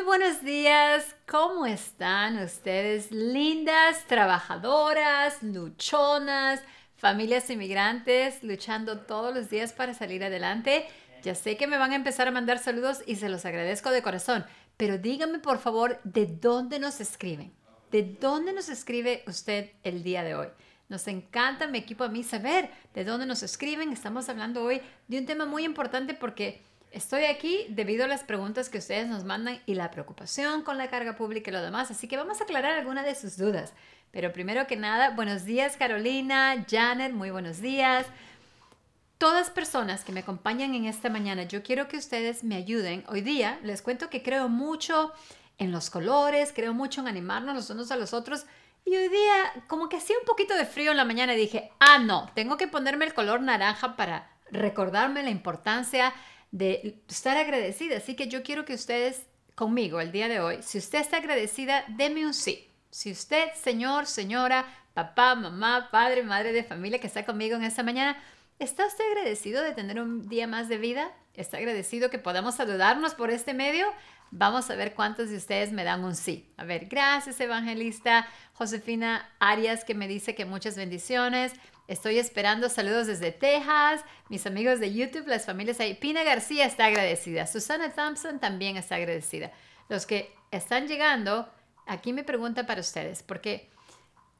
Muy buenos días, ¿cómo están ustedes? Lindas, trabajadoras, luchonas, familias inmigrantes, luchando todos los días para salir adelante. Ya sé que me van a empezar a mandar saludos y se los agradezco de corazón, pero díganme por favor de dónde nos escriben. ¿De dónde nos escribe usted el día de hoy? Nos encanta, me equipo, a mí saber de dónde nos escriben. Estamos hablando hoy de un tema muy importante porque Estoy aquí debido a las preguntas que ustedes nos mandan y la preocupación con la carga pública y lo demás, así que vamos a aclarar alguna de sus dudas. Pero primero que nada, buenos días Carolina, Janet, muy buenos días. Todas personas que me acompañan en esta mañana, yo quiero que ustedes me ayuden. Hoy día les cuento que creo mucho en los colores, creo mucho en animarnos los unos a los otros. Y hoy día, como que hacía un poquito de frío en la mañana, dije, ah, no, tengo que ponerme el color naranja para recordarme la importancia de estar agradecida. Así que yo quiero que ustedes conmigo el día de hoy, si usted está agradecida, deme un sí. Si usted, señor, señora, papá, mamá, padre, madre de familia que está conmigo en esta mañana, ¿está usted agradecido de tener un día más de vida? ¿Está agradecido que podamos saludarnos por este medio? Vamos a ver cuántos de ustedes me dan un sí. A ver, gracias evangelista Josefina Arias que me dice que muchas bendiciones. Estoy esperando saludos desde Texas, mis amigos de YouTube, las familias ahí. Pina García está agradecida, Susana Thompson también está agradecida. Los que están llegando, aquí me pregunta para ustedes, porque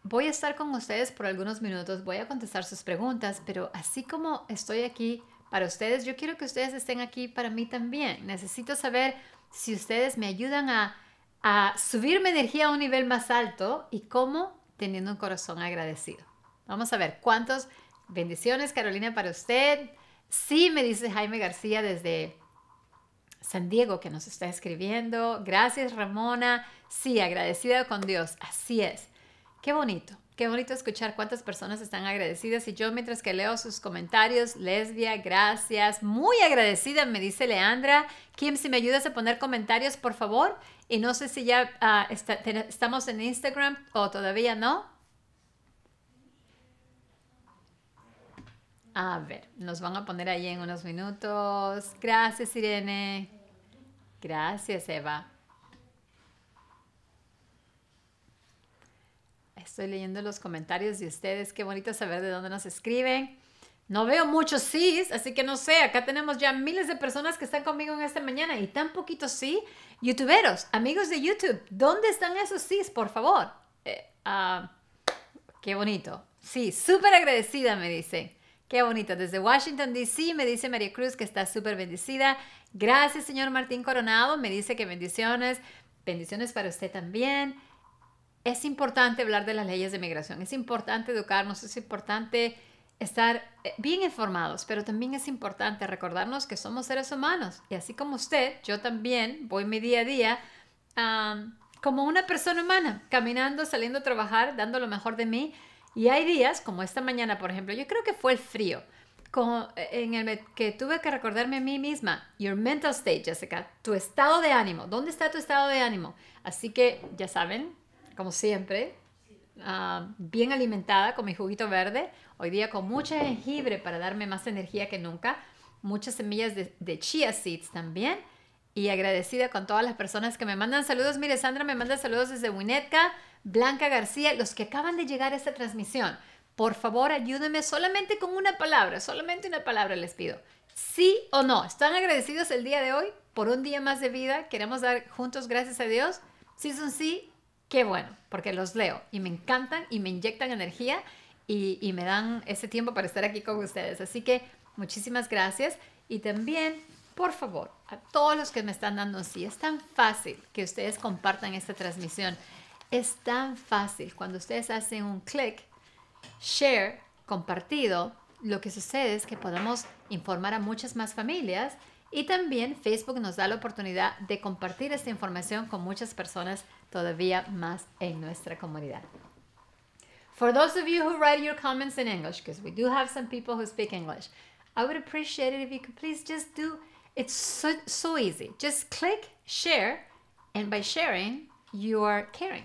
voy a estar con ustedes por algunos minutos, voy a contestar sus preguntas, pero así como estoy aquí para ustedes, yo quiero que ustedes estén aquí para mí también. Necesito saber si ustedes me ayudan a, subir mi energía a un nivel más alto y cómo teniendo un corazón agradecido. Vamos a ver cuántos bendiciones, Carolina, para usted. Sí, me dice Jaime García desde San Diego que nos está escribiendo. Gracias, Ramona. Sí, agradecida con Dios. Así es. Qué bonito. Qué bonito escuchar cuántas personas están agradecidas. Y yo mientras que leo sus comentarios, lesbia, gracias. Muy agradecida, me dice Leandra. Kim, si me ayudas a poner comentarios, por favor. Y no sé si ya ah, estamos en Instagram o todavía no. A ver, nos van a poner ahí en unos minutos. Gracias, Irene. Gracias, Eva. Estoy leyendo los comentarios de ustedes. Qué bonito saber de dónde nos escriben. No veo muchos sí, así que no sé. Acá tenemos ya miles de personas que están conmigo en esta mañana y tan poquitos sí. Youtuberos, amigos de YouTube, ¿dónde están esos sí, por favor? Eh, ah, qué bonito. Sí, súper agradecida, me dice. Qué bonito. Desde Washington, D.C., me dice María Cruz que está súper bendecida. Gracias, señor Martín Coronado. Me dice que bendiciones. Bendiciones para usted también es importante hablar de las leyes de migración, es importante educarnos, es importante estar eh, bien informados, pero también es importante recordarnos que somos seres humanos y así como usted, yo también voy mi día a día como una persona humana, caminando, saliendo a trabajar, dando lo mejor de mí y hay días como esta mañana, por ejemplo, yo creo que fue el frío. Eh, en el que tuve que recordarme a mí misma, your mental state, Jessica, tu estado de ánimo, ¿dónde está tu estado de ánimo? Así que ya saben, como siempre, ah, bien alimentada con mi juguito verde, hoy día con mucha jengibre para darme más energía que nunca, muchas semillas de, chia seeds también y agradecida con todas las personas que me mandan saludos. Mire, Sandra me manda saludos desde Winnetka, Blanca García, los que acaban de llegar a esta transmisión. Por favor, ayúdenme solamente con una palabra, solamente una palabra les pido. Sí o no, ¿están agradecidos el día de hoy por un día más de vida? Queremos dar juntos gracias a Dios. Si es un sí, Qué bueno, porque los leo y me encantan y me inyectan energía y, me dan ese tiempo para estar aquí con ustedes. Así que muchísimas gracias y también por favor, a todos los que me están dando así. es tan fácil que ustedes compartan esta transmisión. Es tan fácil cuando ustedes hacen un clic, share, compartido, lo que sucede es que podemos informar a muchas más familias y también Facebook nos da la oportunidad de compartir esta información con muchas personas todavía más en nuestra comunidad. For those of you who write your comments in English, because we do have some people who speak English, I would appreciate it if you could please just do it's so, so easy. Just click share, and by sharing, you are caring.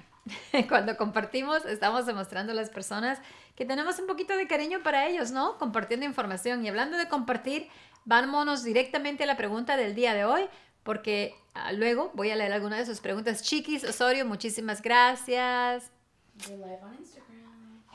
Cuando compartimos, estamos demostrando a las personas que tenemos un poquito de cariño para ellos, ¿no? Compartiendo información. Y hablando de compartir, vámonos directamente a la pregunta del día de hoy, porque Ah, luego voy a leer alguna de sus preguntas. Chiquis Osorio, muchísimas gracias.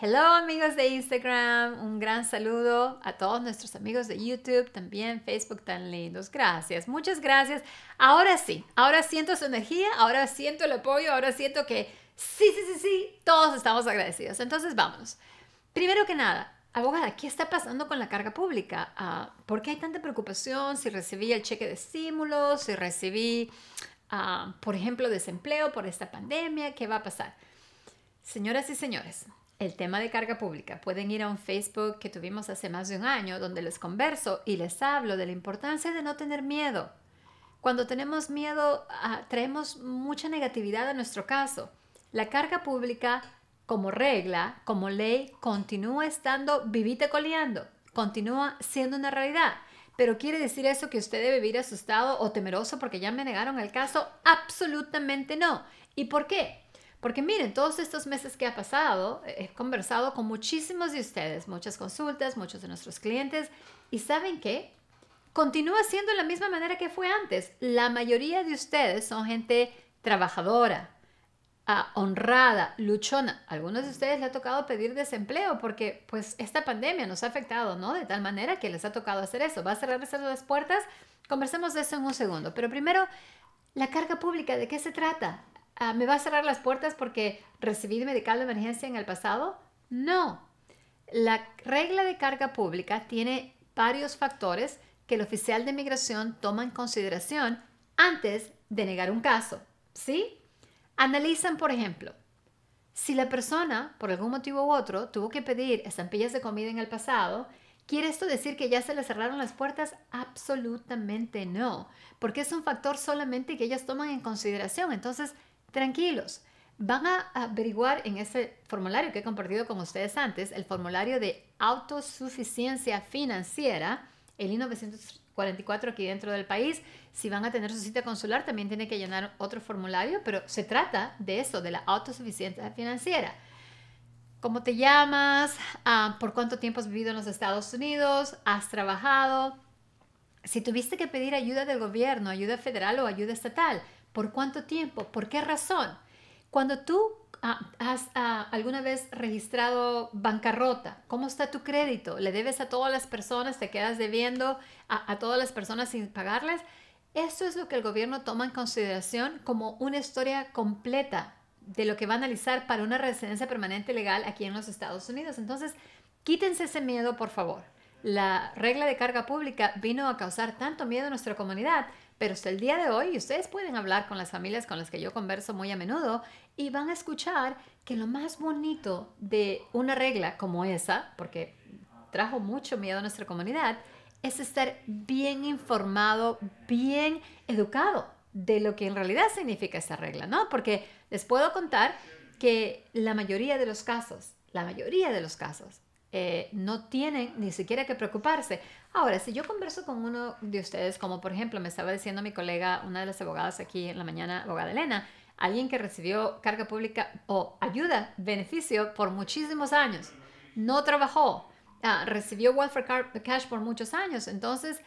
Hello amigos de Instagram, un gran saludo a todos nuestros amigos de YouTube, también Facebook tan lindos. Gracias, muchas gracias. Ahora sí, ahora siento su energía, ahora siento el apoyo, ahora siento que sí, sí, sí, sí, todos estamos agradecidos. Entonces vámonos. Primero que nada, abogada, ¿qué está pasando con la carga pública? Ah, ¿Por qué hay tanta preocupación si recibí el cheque de estímulo, si recibí, ah, por ejemplo, desempleo por esta pandemia? ¿Qué va a pasar? Señoras y señores, el tema de carga pública. Pueden ir a un Facebook que tuvimos hace más de un año donde les converso y les hablo de la importancia de no tener miedo. Cuando tenemos miedo, ah, traemos mucha negatividad a nuestro caso. La carga pública como regla, como ley, continúa estando vivite coleando, continúa siendo una realidad. Pero quiere decir eso que usted debe vivir asustado o temeroso porque ya me negaron el caso? Absolutamente no. ¿Y por qué? Porque miren, todos estos meses que ha pasado, he conversado con muchísimos de ustedes, muchas consultas, muchos de nuestros clientes, y ¿saben qué? Continúa siendo la misma manera que fue antes. La mayoría de ustedes son gente trabajadora, Ah, honrada, luchona. Algunos de ustedes le ha tocado pedir desempleo porque pues esta pandemia nos ha afectado, ¿no? De tal manera que les ha tocado hacer eso. Va a cerrar las puertas. Conversemos de eso en un segundo. Pero primero, la carga pública, ¿de qué se trata? Ah, ¿Me va a cerrar las puertas porque recibí de medical de emergencia en el pasado? No. La regla de carga pública tiene varios factores que el oficial de migración toma en consideración antes de negar un caso. ¿Sí? Analizan, por ejemplo, si la persona, por algún motivo u otro, tuvo que pedir estampillas de comida en el pasado, ¿quiere esto decir que ya se le cerraron las puertas? Absolutamente no, porque es un factor solamente que ellas toman en consideración. Entonces, tranquilos, van a averiguar en ese formulario que he compartido con ustedes antes, el formulario de autosuficiencia financiera, el i 44 aquí dentro del país. Si van a tener su cita consular, también tiene que llenar otro formulario, pero se trata de eso, de la autosuficiencia financiera. ¿Cómo te llamas? Ah, ¿Por cuánto tiempo has vivido en los Estados Unidos? ¿Has trabajado? Si tuviste que pedir ayuda del gobierno, ayuda federal o ayuda estatal, ¿por cuánto tiempo? ¿Por qué razón? Cuando tú Ah, ¿Has ah, alguna vez registrado bancarrota? ¿Cómo está tu crédito? ¿Le debes a todas las personas? ¿Te quedas debiendo a, todas las personas sin pagarles? Eso es lo que el gobierno toma en consideración como una historia completa de lo que va a analizar para una residencia permanente legal aquí en los Estados Unidos. Entonces, quítense ese miedo, por favor. La regla de carga pública vino a causar tanto miedo a nuestra comunidad pero hasta el día de hoy ustedes pueden hablar con las familias con las que yo converso muy a menudo y van a escuchar que lo más bonito de una regla como esa, porque trajo mucho miedo a nuestra comunidad, es estar bien informado, bien educado de lo que en realidad significa esa regla, ¿no? Porque les puedo contar que la mayoría de los casos, la mayoría de los casos, eh, no tienen ni siquiera que preocuparse. Ahora, si yo converso con uno de ustedes, como por ejemplo me estaba diciendo mi colega, una de las abogadas aquí en la mañana, abogada Elena, alguien que recibió carga pública o ayuda, beneficio por muchísimos años, no trabajó, ah, recibió welfare cash por muchos años, entonces...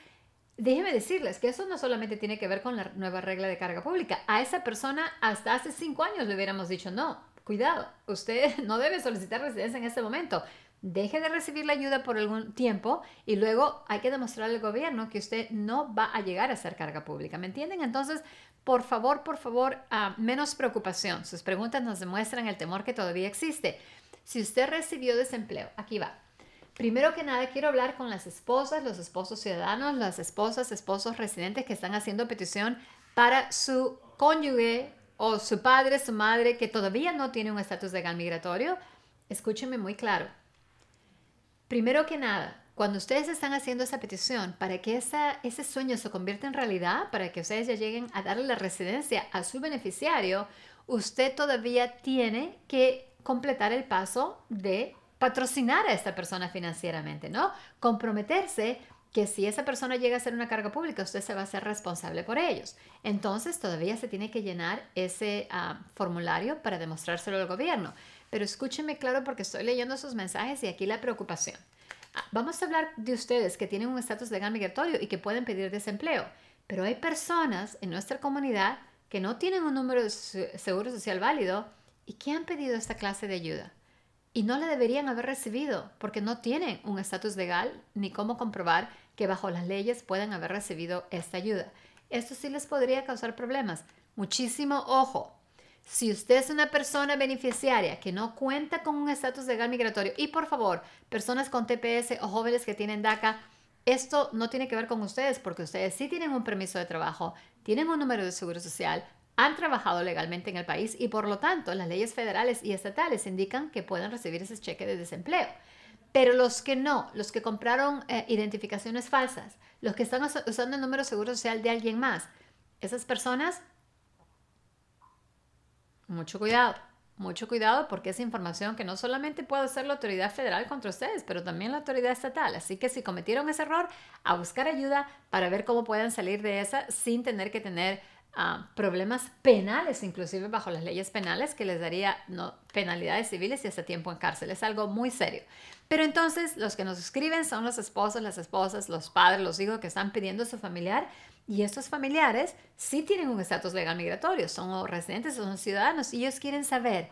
déjeme decirles que eso no solamente tiene que ver con la nueva regla de carga pública. A esa persona hasta hace cinco años le hubiéramos dicho, no, cuidado, usted no debe solicitar residencia en este momento deje de recibir la ayuda por algún tiempo y luego hay que demostrar al gobierno que usted no va a llegar a ser carga pública. ¿Me entienden? Entonces, por favor, por favor, ah, menos preocupación. Sus preguntas nos demuestran el temor que todavía existe. Si usted recibió desempleo, aquí va. Primero que nada, quiero hablar con las esposas, los esposos ciudadanos, las esposas, esposos residentes que están haciendo petición para su cónyuge o su padre, su madre, que todavía no tiene un estatus legal migratorio. Escúcheme muy claro Primero que nada, cuando ustedes están haciendo esa petición para que ese sueño se convierta en realidad, para que ustedes ya lleguen a darle la residencia a su beneficiario, usted todavía tiene que completar el paso de patrocinar a esta persona financieramente, ¿no? Comprometerse que si esa persona llega a ser una carga pública, usted se va a ser responsable por ellos. Entonces, todavía se tiene que llenar ese ah, formulario para demostrárselo al gobierno pero escúchenme claro porque estoy leyendo sus mensajes y aquí la preocupación. Ah, vamos a hablar de ustedes que tienen un estatus legal migratorio y que pueden pedir desempleo, pero hay personas en nuestra comunidad que no tienen un número de seguro social válido y que han pedido esta clase de ayuda y no la deberían haber recibido porque no tienen un estatus legal ni cómo comprobar que bajo las leyes pueden haber recibido esta ayuda. Esto sí les podría causar problemas. Muchísimo ojo. Si usted es una persona beneficiaria que no cuenta con un estatus legal migratorio, y por favor, personas con TPS o jóvenes que tienen DACA, esto no tiene que ver con ustedes porque ustedes sí tienen un permiso de trabajo, tienen un número de seguro social, han trabajado legalmente en el país y por lo tanto las leyes federales y estatales indican que pueden recibir ese cheque de desempleo. Pero los que no, los que compraron eh, identificaciones falsas, los que están usando el número de seguro social de alguien más, esas personas mucho cuidado, mucho cuidado porque es información que no solamente puede ser la autoridad federal contra ustedes, pero también la autoridad estatal. Así que si cometieron ese error, a buscar ayuda para ver cómo pueden salir de esa sin tener que tener ah, problemas penales, inclusive bajo las leyes penales, que les daría no, penalidades civiles y hasta tiempo en cárcel. Es algo muy serio. Pero entonces los que nos escriben son los esposos, las esposas, los padres, los hijos que están pidiendo a su familiar y estos familiares sí tienen un estatus legal migratorio, son residentes, son ciudadanos, y ellos quieren saber,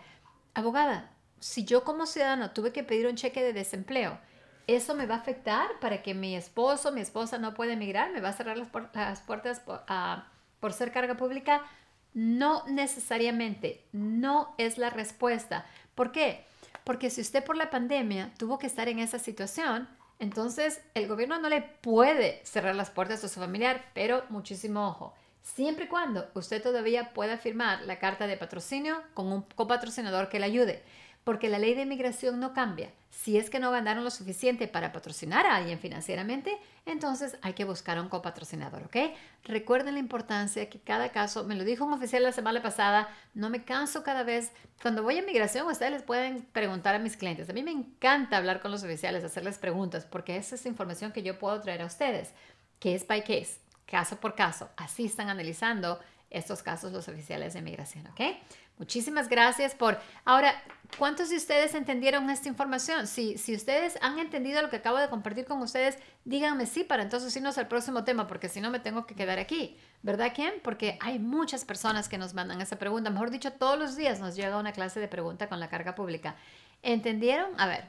abogada, si yo como ciudadano tuve que pedir un cheque de desempleo, ¿eso me va a afectar para que mi esposo, mi esposa no pueda emigrar? ¿Me va a cerrar las, puertas por, ah, por ser carga pública? No necesariamente, no es la respuesta. ¿Por qué? Porque si usted por la pandemia tuvo que estar en esa situación, entonces, el gobierno no le puede cerrar las puertas a su familiar, pero muchísimo ojo, siempre y cuando usted todavía pueda firmar la carta de patrocinio con un copatrocinador que le ayude, porque la ley de inmigración no cambia. Si es que no ganaron lo suficiente para patrocinar a alguien financieramente, entonces hay que buscar a un copatrocinador, ¿ok? Recuerden la importancia que cada caso, me lo dijo un oficial la semana pasada, no me canso cada vez. Cuando voy a migración, ustedes les pueden preguntar a mis clientes. A mí me encanta hablar con los oficiales, hacerles preguntas, porque esa es información que yo puedo traer a ustedes, que case by case, caso por caso. Así están analizando estos casos los oficiales de migración, ¿ok? Muchísimas gracias por... Ahora, ¿cuántos de ustedes entendieron esta información? Si, si ustedes han entendido lo que acabo de compartir con ustedes, díganme sí para entonces irnos al próximo tema, porque si no me tengo que quedar aquí. ¿Verdad, quién? Porque hay muchas personas que nos mandan esa pregunta. Mejor dicho, todos los días nos llega una clase de pregunta con la carga pública. ¿Entendieron? A ver.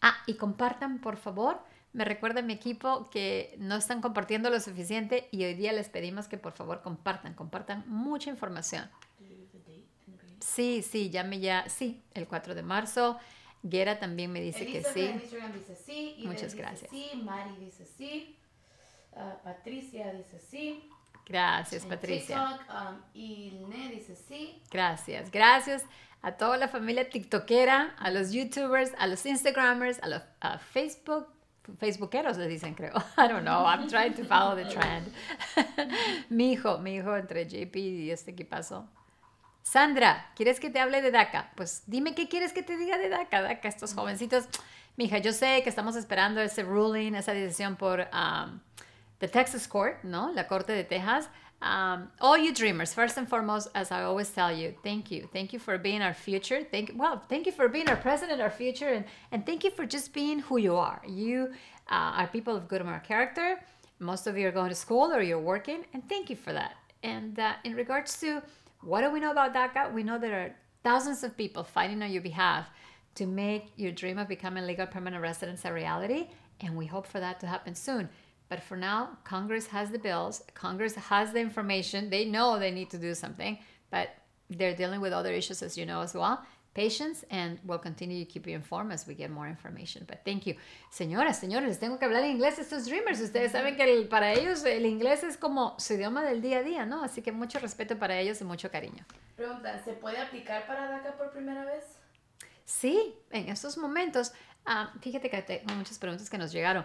Ah, y compartan, por favor me recuerda mi equipo que no están compartiendo lo suficiente y hoy día les pedimos que por favor compartan, compartan mucha información. Sí, sí, llame ya, sí, el 4 de marzo. guerra también me dice que sí. Muchas gracias. Sí, Mari dice sí. Ah, Patricia dice sí. Gracias, eh, Patricia. Um, y dice sí. Gracias, gracias a toda la familia TikTokera, a los YouTubers, a los Instagramers, a los a Facebook Facebookeros le dicen, creo. I don't know. I'm trying to follow the trend. mi hijo, mi hijo entre JP y este equipazo. Sandra, ¿quieres que te hable de DACA? Pues dime qué quieres que te diga de DACA, DACA, estos mm. jovencitos. Mija, yo sé que estamos esperando ese ruling, esa decisión por um, the Texas Court, ¿no? La Corte de Texas. Um, all you dreamers, first and foremost, as I always tell you, thank you. Thank you for being our future. Thank well, thank you for being our present and our future, and and thank you for just being who you are. You uh, are people of good moral character. Most of you are going to school or you're working, and thank you for that. And uh, in regards to what do we know about DACA, we know there are thousands of people fighting on your behalf to make your dream of becoming legal permanent residents a reality, and we hope for that to happen soon. But for now, Congress has the bills, Congress has the information. They know they need to do something, but they're dealing with other issues, as you know, as well. Patience, and we'll continue to keep you informed as we get more information. But thank you. Señoras, señores, tengo que hablar inglés a estos dreamers. Ustedes saben que para ellos el inglés es como su idioma del día a día, ¿no? Así que mucho respeto para ellos y mucho cariño. Pregunta, ¿se puede aplicar para DACA por primera vez? Sí, en estos momentos. Ah, fíjate que hay muchas preguntas que nos llegaron.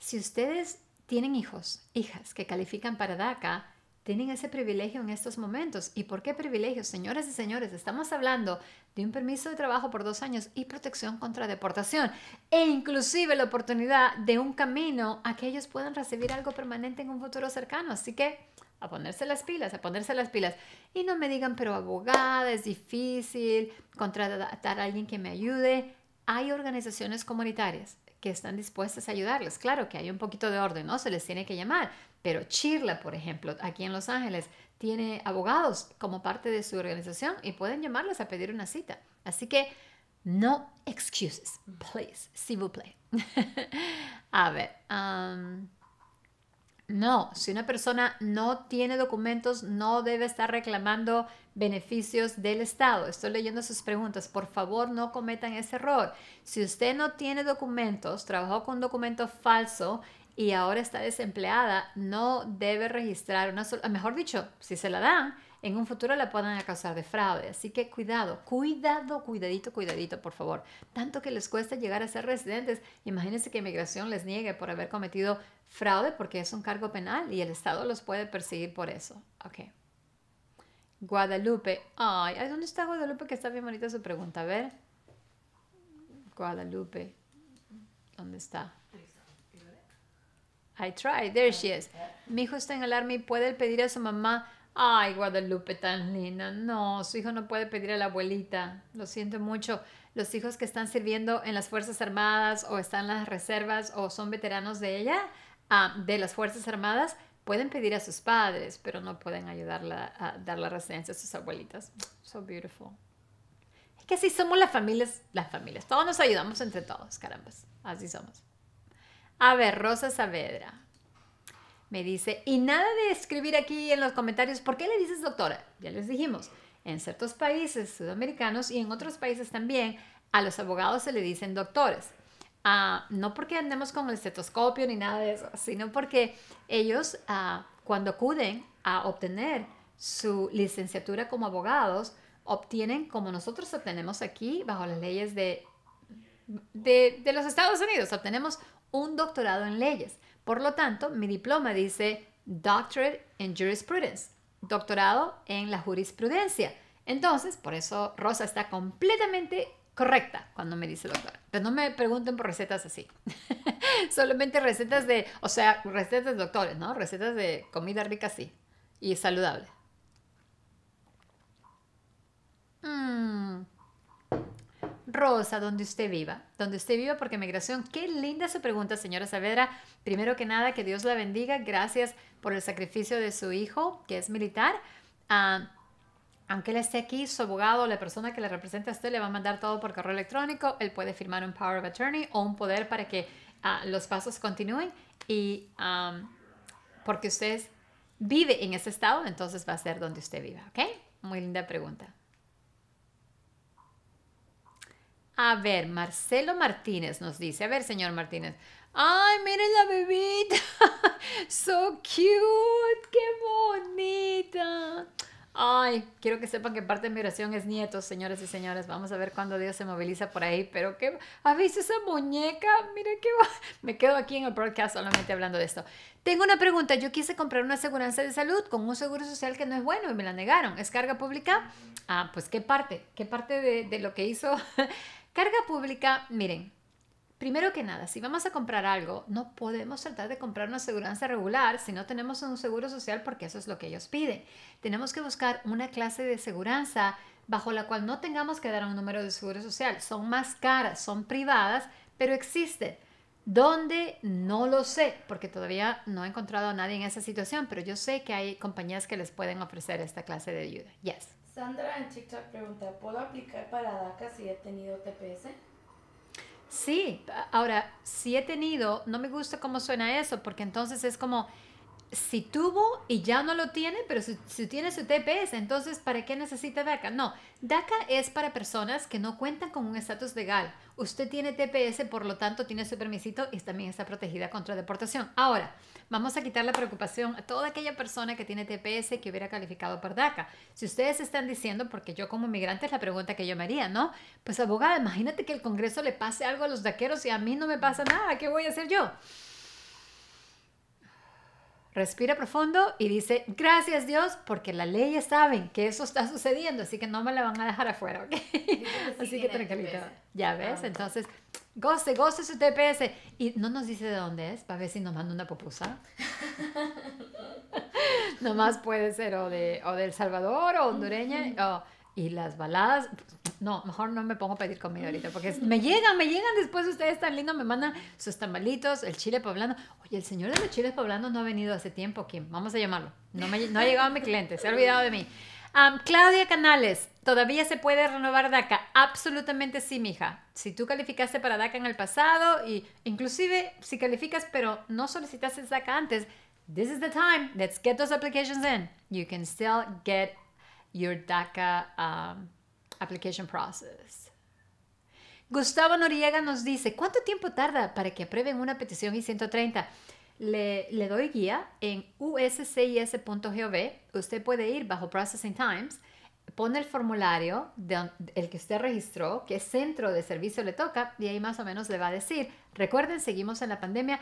Si ustedes tienen hijos, hijas que califican para DACA, tienen ese privilegio en estos momentos. ¿Y por qué privilegio? Señoras y señores, estamos hablando de un permiso de trabajo por dos años y protección contra deportación e inclusive la oportunidad de un camino a que ellos puedan recibir algo permanente en un futuro cercano. Así que a ponerse las pilas, a ponerse las pilas. Y no me digan, pero abogada, es difícil, contratar a alguien que me ayude. Hay organizaciones comunitarias que están dispuestas a ayudarles. Claro que hay un poquito de orden, ¿no? Se les tiene que llamar, pero Chirla, por ejemplo, aquí en Los Ángeles, tiene abogados como parte de su organización y pueden llamarles a pedir una cita. Así que no excuses, please, si vous plaît. a ver. Um, no, si una persona no tiene documentos, no debe estar reclamando beneficios del Estado. Estoy leyendo sus preguntas. Por favor, no cometan ese error. Si usted no tiene documentos, trabajó con un documento falso y ahora está desempleada, no debe registrar una sola, mejor dicho, si se la dan, en un futuro la puedan acusar de fraude. Así que cuidado, cuidado, cuidadito, cuidadito, por favor. Tanto que les cuesta llegar a ser residentes. Imagínense que inmigración les niegue por haber cometido fraude porque es un cargo penal y el Estado los puede perseguir por eso. Ok. Guadalupe. Ay, ¿dónde está Guadalupe? Que está bien bonita su pregunta. A ver. Guadalupe. ¿Dónde está? I tried. There she is. Mi hijo está en alarma y ¿Puede pedir a su mamá Ay, Guadalupe, tan linda. No, su hijo no puede pedir a la abuelita. Lo siento mucho. Los hijos que están sirviendo en las Fuerzas Armadas o están en las reservas o son veteranos de ella, ah, de las Fuerzas Armadas, pueden pedir a sus padres, pero no pueden ayudarla a dar la residencia a sus abuelitas. So beautiful. Es que así somos las familias, las familias. Todos nos ayudamos entre todos, carambas. Así somos. A ver, Rosa Saavedra. Me dice, y nada de escribir aquí en los comentarios, ¿por qué le dices doctora? Ya les dijimos, en ciertos países sudamericanos y en otros países también, a los abogados se le dicen doctores. Ah, no porque andemos con el estetoscopio ni nada de eso, sino porque ellos ah, cuando acuden a obtener su licenciatura como abogados, obtienen como nosotros obtenemos aquí bajo las leyes de, de los Estados Unidos, obtenemos un doctorado en leyes. Por lo tanto, mi diploma dice Doctorate in Jurisprudence, doctorado en la jurisprudencia. Entonces, por eso Rosa está completamente correcta cuando me dice doctora. Pero no me pregunten por recetas así. Solamente recetas de, o sea, recetas de doctores, ¿no? Recetas de comida rica sí y saludable. Rosa, donde usted viva, donde usted viva porque migración. Qué linda su pregunta, señora Saavedra. Primero que nada, que Dios la bendiga. Gracias por el sacrificio de su hijo, que es militar. Ah, aunque él esté aquí, su abogado, la persona que le representa a usted, le va a mandar todo por correo electrónico. Él puede firmar un Power of Attorney o un poder para que ah, los pasos continúen. Y porque usted vive en ese estado, entonces va a ser donde usted viva, ¿ok? Muy linda pregunta. A ver, Marcelo Martínez nos dice, a ver, señor Martínez, ay, miren la bebita, so cute, qué bonita. Ay, quiero que sepan que parte de mi oración es nietos, señores y señores. Vamos a ver cuándo Dios se moviliza por ahí. Pero qué, ¿has visto esa muñeca? Mira qué Me quedo aquí en el podcast solamente hablando de esto. Tengo una pregunta. Yo quise comprar una aseguranza de salud con un seguro social que no es bueno y me la negaron. ¿Es carga pública? Ah, pues qué parte, qué parte de, de lo que hizo Carga pública, miren, primero que nada, si vamos a comprar algo, no podemos tratar de comprar una aseguranza regular si no tenemos un seguro social porque eso es lo que ellos piden. Tenemos que buscar una clase de seguridad bajo la cual no tengamos que dar un número de seguro social. Son más caras, son privadas, pero existen. ¿Dónde? No lo sé, porque todavía no he encontrado a nadie en esa situación, pero yo sé que hay compañías que les pueden ofrecer esta clase de ayuda. Yes. Sandra en TikTok pregunta, ¿puedo aplicar para DACA si he tenido TPS? Sí, ahora, si he tenido, no me gusta cómo suena eso, porque entonces es como, si tuvo y ya no lo tiene, pero si, tiene su TPS, entonces ¿para qué necesita DACA? No, DACA es para personas que no cuentan con un estatus legal. Usted tiene TPS, por lo tanto tiene su permisito y también está protegida contra deportación. Ahora, Vamos a quitar la preocupación a toda aquella persona que tiene TPS que hubiera calificado por DACA. Si ustedes están diciendo, porque yo como migrante es la pregunta que yo me haría, ¿no? Pues abogada, imagínate que el Congreso le pase algo a los daqueros y a mí no me pasa nada, ¿qué voy a hacer yo? Respira profundo y dice, gracias Dios, porque las leyes saben que eso está sucediendo, así que no me la van a dejar afuera, ¿ok? Así que tranquilita. Ya ves, ah, entonces goce, goce su TPS. Y no nos dice de dónde es, para ver si nos manda una popusa. Nomás puede ser o de, o de El Salvador o hondureña. y las baladas, no, mejor no me pongo a pedir comida ahorita, porque me llegan, me llegan después ustedes tan lindos, me mandan sus tamalitos, el chile poblano. Oye, el señor de los chiles poblanos no ha venido hace tiempo, ¿Quién? vamos a llamarlo. No, me, ha llegado a mi cliente, se ha olvidado de mí. Claudia Canales, ¿todavía se puede renovar DACA? Absolutamente sí, mija. Si tú calificaste para DACA en el pasado y inclusive si calificas pero no solicitaste DACA antes, this is the time. Let's get those applications in. You can still get your DACA um, application process. Gustavo Noriega nos dice, ¿cuánto tiempo tarda para que aprueben una petición I-130? le, doy guía en uscis.gov. Usted puede ir bajo Processing Times, pone el formulario del que usted registró, qué centro de servicio le toca y ahí más o menos le va a decir, recuerden, seguimos en la pandemia.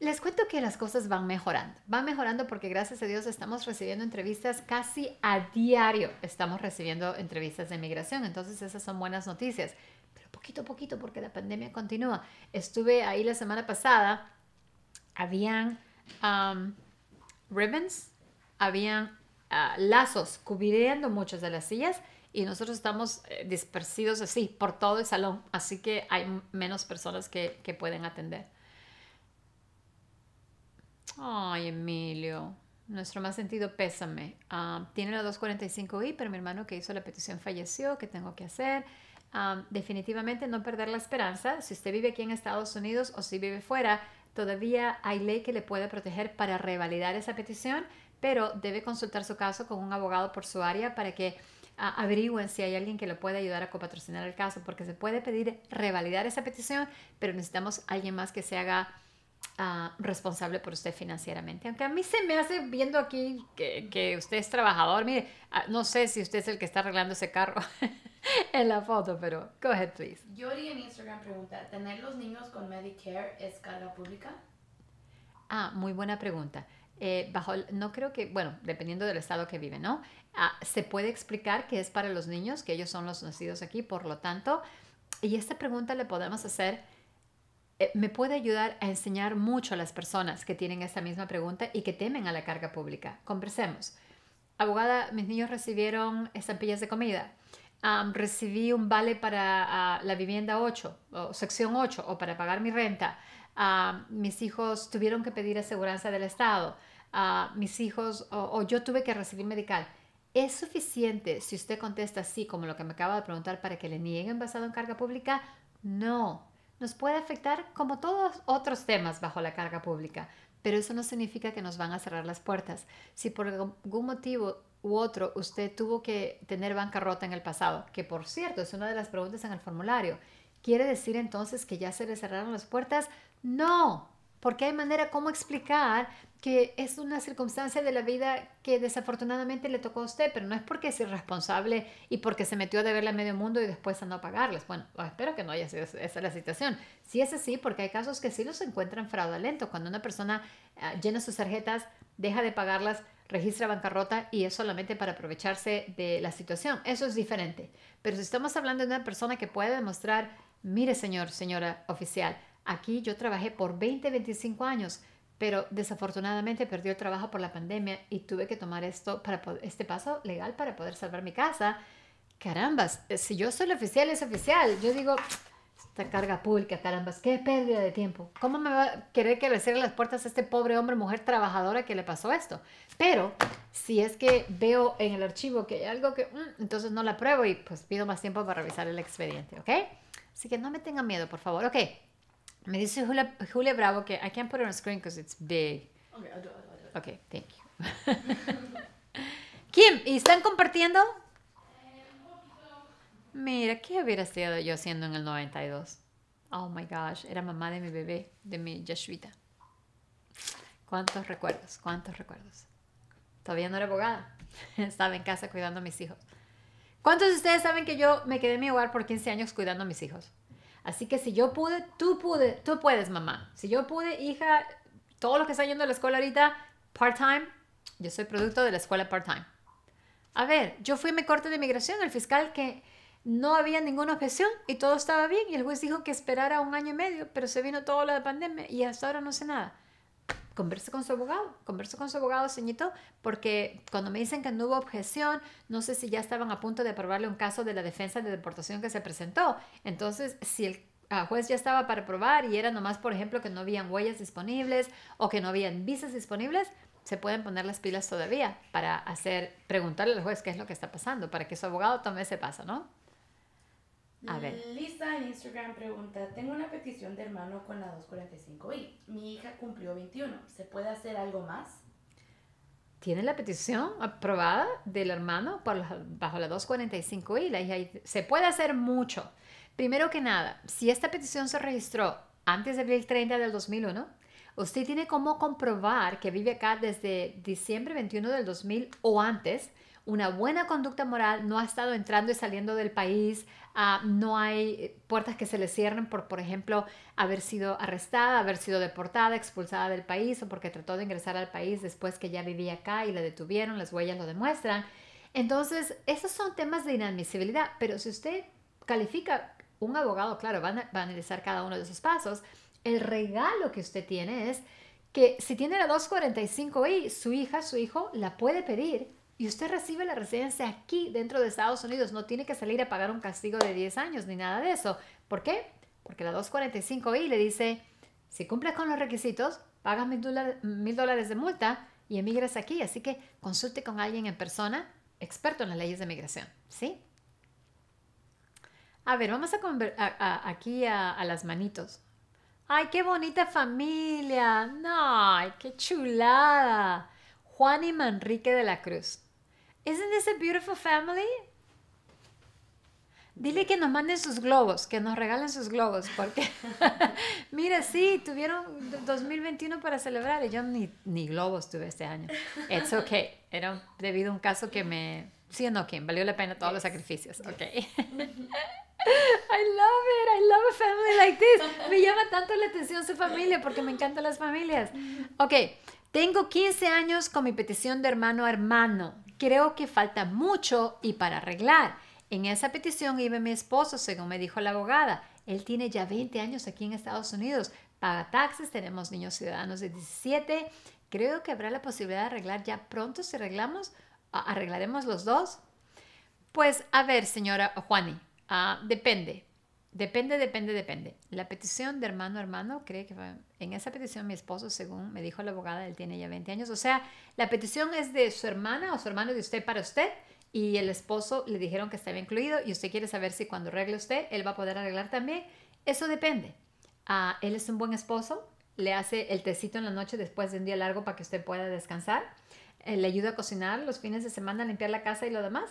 Les cuento que las cosas van mejorando, van mejorando porque gracias a Dios estamos recibiendo entrevistas casi a diario, estamos recibiendo entrevistas de migración, entonces esas son buenas noticias, pero poquito a poquito porque la pandemia continúa. Estuve ahí la semana pasada habían um, ribbons, habían ah, lazos cubriendo muchas de las sillas y nosotros estamos eh, dispersidos así por todo el salón, así que hay menos personas que, pueden atender. Ay, Emilio, nuestro más sentido pésame. Ah, tiene la 245i, pero mi hermano que hizo la petición falleció, ¿qué tengo que hacer? Ah, definitivamente no perder la esperanza. Si usted vive aquí en Estados Unidos o si vive fuera, Todavía hay ley que le puede proteger para revalidar esa petición, pero debe consultar su caso con un abogado por su área para que ah, averigüen si hay alguien que lo pueda ayudar a copatrocinar el caso, porque se puede pedir revalidar esa petición, pero necesitamos alguien más que se haga ah, responsable por usted financieramente. Aunque a mí se me hace viendo aquí que, que usted es trabajador, mire, ah, no sé si usted es el que está arreglando ese carro. en la foto, pero go ahead, please. en Instagram pregunta, ¿tener los niños con Medicare es carga pública? Ah, muy buena pregunta. Eh, bajo, no creo que, bueno, dependiendo del estado que vive, ¿no? Ah, se puede explicar que es para los niños, que ellos son los nacidos aquí, por lo tanto, y esta pregunta le podemos hacer eh, me puede ayudar a enseñar mucho a las personas que tienen esta misma pregunta y que temen a la carga pública. Conversemos. Abogada, mis niños recibieron estampillas de comida recibí un vale para la vivienda 8 o sección 8 o para pagar mi renta. mis hijos tuvieron que pedir aseguranza del Estado. mis hijos o, yo tuve que recibir medical. ¿Es suficiente si usted contesta así, como lo que me acaba de preguntar, para que le nieguen basado en carga pública? No. Nos puede afectar como todos otros temas bajo la carga pública pero eso no significa que nos van a cerrar las puertas. Si por algún motivo u otro usted tuvo que tener bancarrota en el pasado, que por cierto es una de las preguntas en el formulario, ¿quiere decir entonces que ya se le cerraron las puertas? No, porque hay manera como explicar que es una circunstancia de la vida que desafortunadamente le tocó a usted, pero no es porque es irresponsable y porque se metió a deberle a medio mundo y después a no pagarles. Bueno, ah, espero que no haya sido esa la situación. Si es así, porque hay casos que sí los encuentran fraudulentos, cuando una persona ah, llena sus tarjetas, deja de pagarlas, registra bancarrota y es solamente para aprovecharse de la situación. Eso es diferente. Pero si estamos hablando de una persona que puede demostrar, mire señor, señora oficial, aquí yo trabajé por 20, 25 años, pero desafortunadamente perdió el trabajo por la pandemia y tuve que tomar esto para este paso legal para poder salvar mi casa. Carambas, eh, si yo soy el oficial, es oficial. Yo digo, esta carga pública, carambas, qué pérdida de tiempo. ¿Cómo me va a querer que le cierre las puertas a este pobre hombre, mujer trabajadora que le pasó esto? Pero si es que veo en el archivo que hay algo que, mm, entonces no la pruebo y pues pido más tiempo para revisar el expediente, ¿ok? Así que no me tengan miedo, por favor. Ok, me dice Julia, Bravo que I can't put it on screen because it's big. Okay, I'll do Okay, thank you. Kim, ¿y están compartiendo? Mira, ¿qué hubiera sido yo haciendo en el 92? Oh my gosh, era mamá de mi bebé, de mi Yashvita. ¿Cuántos recuerdos? ¿Cuántos recuerdos? Todavía no era abogada. Estaba en casa cuidando a mis hijos. ¿Cuántos de ustedes saben que yo me quedé en mi hogar por 15 años cuidando a mis hijos? Así que si yo pude, tú puedes, mamá. Si yo pude, hija, todos los que están yendo a la escuela ahorita, part-time, yo soy producto de la escuela part-time. A ver, yo fui a mi corte de inmigración, el fiscal que no había ninguna objeción y todo estaba bien y el juez dijo que esperara un año y medio, pero se vino lo la pandemia y hasta ahora no sé nada converse con su abogado, converse con su abogado, señorito, porque cuando me dicen que no hubo objeción, no sé si ya estaban a punto de aprobarle un caso de la defensa de deportación que se presentó. Entonces, si el ah, juez ya estaba para aprobar y era nomás, por ejemplo, que no habían huellas disponibles o que no habían visas disponibles, se pueden poner las pilas todavía para hacer, preguntarle al juez qué es lo que está pasando, para que su abogado tome ese paso, ¿no? A ver. Lisa en Instagram pregunta, tengo una petición de hermano con la 245i. Mi hija cumplió 21. ¿Se puede hacer algo más? ¿Tiene la petición aprobada del hermano por bajo la 245i? La se puede hacer mucho. Primero que nada, si esta petición se registró antes de abril 30 del 2001, usted tiene cómo comprobar que vive acá desde diciembre 21 del 2000 o antes una buena conducta moral, no ha estado entrando y saliendo del país, ah, no hay eh, puertas que se le cierren por, por ejemplo, haber sido arrestada, haber sido deportada, expulsada del país o porque trató de ingresar al país después que ya vivía acá y la detuvieron, las huellas lo demuestran. Entonces, esos son temas de inadmisibilidad, pero si usted califica un abogado, claro, va a, a analizar cada uno de esos pasos. El regalo que usted tiene es que si tiene la 245i, su hija, su hijo la puede pedir y usted recibe la residencia aquí dentro de Estados Unidos, no tiene que salir a pagar un castigo de 10 años ni nada de eso. ¿Por qué? Porque la 245I le dice, si cumples con los requisitos, pagas mil dólares de multa y emigres aquí. Así que consulte con alguien en persona, experto en las leyes de migración, ¿sí? A ver, vamos a, a, aquí a, a las manitos. ¡Ay, qué bonita familia! ¡Ay, qué chulada! Juan y Manrique de la Cruz. Isn't this a beautiful family? Dile que nos manden sus globos, que nos regalen sus globos, porque mira, sí, tuvieron 2021 para celebrar y yo ni, ni globos tuve este año. It's okay. Era debido a un caso que me... Sí o no, Kim, valió la pena todos los sacrificios. ok Okay. I love it, I love a family like this. Me llama tanto la atención su familia porque me encantan las familias. Ok, tengo 15 años con mi petición de hermano a hermano. Creo que falta mucho y para arreglar. En esa petición iba mi esposo, según me dijo la abogada. Él tiene ya 20 años aquí en Estados Unidos, paga taxes, tenemos niños ciudadanos de 17. Creo que habrá la posibilidad de arreglar ya pronto si arreglamos, arreglaremos los dos. Pues a ver, señora Juani, ah, depende. Depende, depende, depende. La petición de hermano hermano, cree que en esa petición mi esposo, según me dijo la abogada, él tiene ya 20 años. O sea, la petición es de su hermana o su hermano de usted para usted y el esposo le dijeron que estaba incluido y usted quiere saber si cuando arregle usted, él va a poder arreglar también. Eso depende. Ah, él es un buen esposo, le hace el tecito en la noche después de un día largo para que usted pueda descansar, eh, le ayuda a cocinar los fines de semana, a limpiar la casa y lo demás.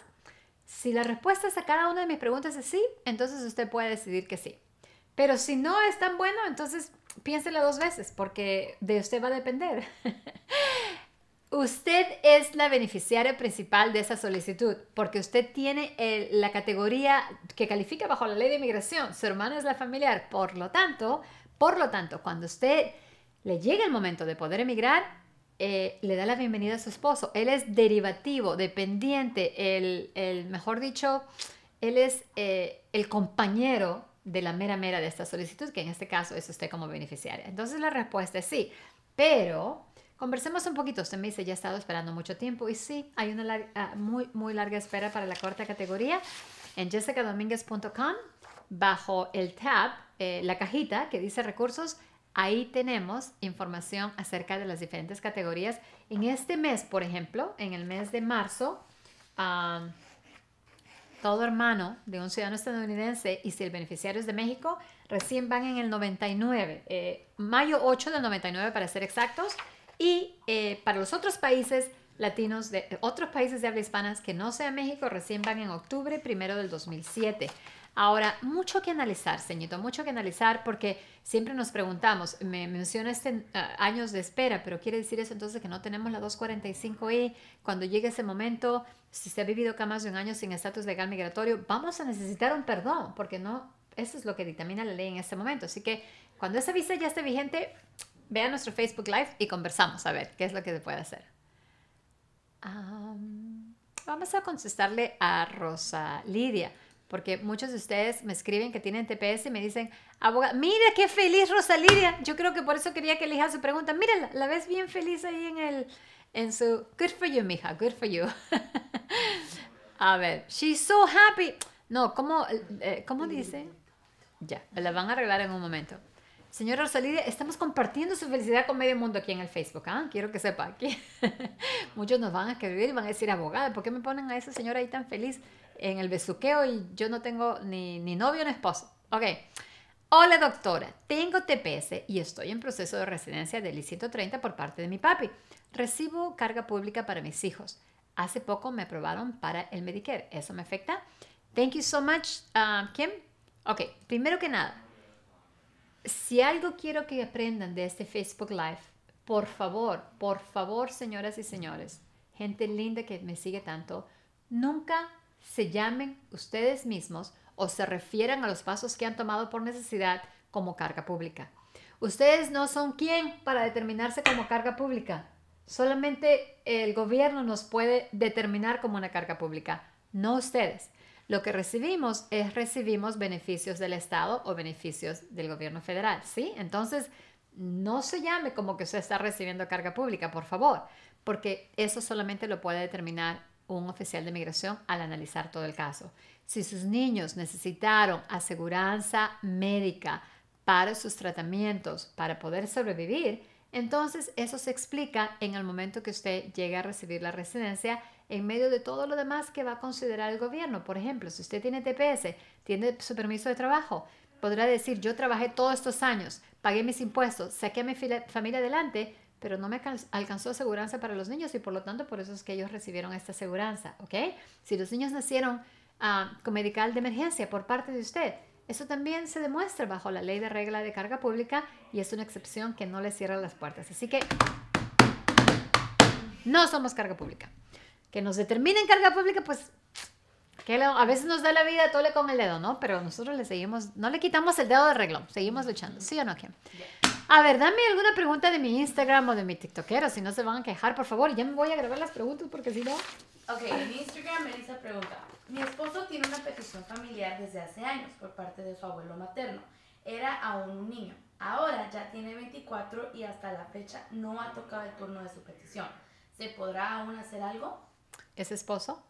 Si la respuesta a cada una de mis preguntas es sí, entonces usted puede decidir que sí. Pero si no es tan bueno, entonces piénsela dos veces porque de usted va a depender. usted es la beneficiaria principal de esa solicitud porque usted tiene la categoría que califica bajo la ley de inmigración. Su hermano es la familiar. Por lo tanto, por lo tanto, cuando usted le llega el momento de poder emigrar, eh, le da la bienvenida a su esposo. Él es derivativo, dependiente, el, mejor dicho, él es eh, el compañero de la mera mera de esta solicitud, que en este caso es usted como beneficiaria. Entonces la respuesta es sí, pero conversemos un poquito. Usted me dice, ya he estado esperando mucho tiempo y sí, hay una ah, muy, muy larga espera para la corta categoría en jessicadominguez.com bajo el tab, eh, la cajita que dice recursos Ahí tenemos información acerca de las diferentes categorías. En este mes, por ejemplo, en el mes de marzo, todo hermano de un ciudadano estadounidense y si el beneficiario es de México, recién van en el 99, eh, mayo 8 del 99 para ser exactos. Y eh, para los otros países latinos de otros países de habla hispana que no sea México, recién van en octubre primero del 2007. Ahora, mucho que analizar, Señito, mucho que analizar porque siempre nos preguntamos, me menciona este ah, años de espera, pero quiere decir eso entonces que no tenemos la 245 i e. Cuando llegue ese momento, si se ha vivido más de un año sin estatus legal migratorio, vamos a necesitar un perdón porque no, eso es lo que dictamina la ley en este momento. Así que cuando esa visa ya esté vigente, vea nuestro Facebook Live y conversamos a ver qué es lo que se puede hacer. vamos a contestarle a Rosa Lidia porque muchos de ustedes me escriben que tienen TPS y me dicen, abogada, mira qué feliz Rosalía. Yo creo que por eso quería que elija su pregunta. Mira, la, ves bien feliz ahí en el, en su, good for you, mija, good for you. a ver, she's so happy. No, eh, ¿cómo, dice? Ya, la van a arreglar en un momento. Señora Rosalía, estamos compartiendo su felicidad con medio mundo aquí en el Facebook. ¿ah? Quiero que sepa que muchos nos van a escribir y van a decir, abogada, ¿por qué me ponen a esa señora ahí tan feliz? en el besuqueo y yo no tengo ni, ni novio ni esposo. Ok. Hola doctora, tengo TPS y estoy en proceso de residencia del I-130 por parte de mi papi. Recibo carga pública para mis hijos. Hace poco me aprobaron para el Medicare. ¿Eso me afecta? Thank you so much. Ah, Kim. Okay. Ok, primero que nada, si algo quiero que aprendan de este Facebook Live, por favor, por favor, señoras y señores, gente linda que me sigue tanto, nunca se llamen ustedes mismos o se refieran a los pasos que han tomado por necesidad como carga pública. Ustedes no son quién para determinarse como carga pública. Solamente el gobierno nos puede determinar como una carga pública, no ustedes. Lo que recibimos es recibimos beneficios del Estado o beneficios del gobierno federal, ¿sí? Entonces, no se llame como que usted está recibiendo carga pública, por favor, porque eso solamente lo puede determinar un oficial de migración al analizar todo el caso. Si sus niños necesitaron aseguranza médica para sus tratamientos, para poder sobrevivir, entonces eso se explica en el momento que usted llega a recibir la residencia en medio de todo lo demás que va a considerar el gobierno. Por ejemplo, si usted tiene TPS, tiene su permiso de trabajo, podrá decir, yo trabajé todos estos años, pagué mis impuestos, saqué a mi familia adelante, pero no me alcanzó aseguranza para los niños y por lo tanto por eso es que ellos recibieron esta aseguranza, ¿ok? Si los niños nacieron ah, con medical de emergencia por parte de usted, eso también se demuestra bajo la ley de regla de carga pública y es una excepción que no le cierra las puertas. Así que no somos carga pública. Que nos determinen carga pública, pues que a veces nos da la vida tole con el dedo, ¿no? Pero nosotros le seguimos, no le quitamos el dedo de reglón, seguimos luchando, ¿sí o no, Kim? A ver, dame alguna pregunta de mi Instagram o de mi TikTokero, si no se van a quejar, por favor. Ya me voy a grabar las preguntas porque si no. Ok, en Instagram me dice pregunta: Mi esposo tiene una petición familiar desde hace años por parte de su abuelo materno. Era aún un niño. Ahora ya tiene 24 y hasta la fecha no ha tocado el turno de su petición. ¿Se podrá aún hacer algo? ¿Es esposo?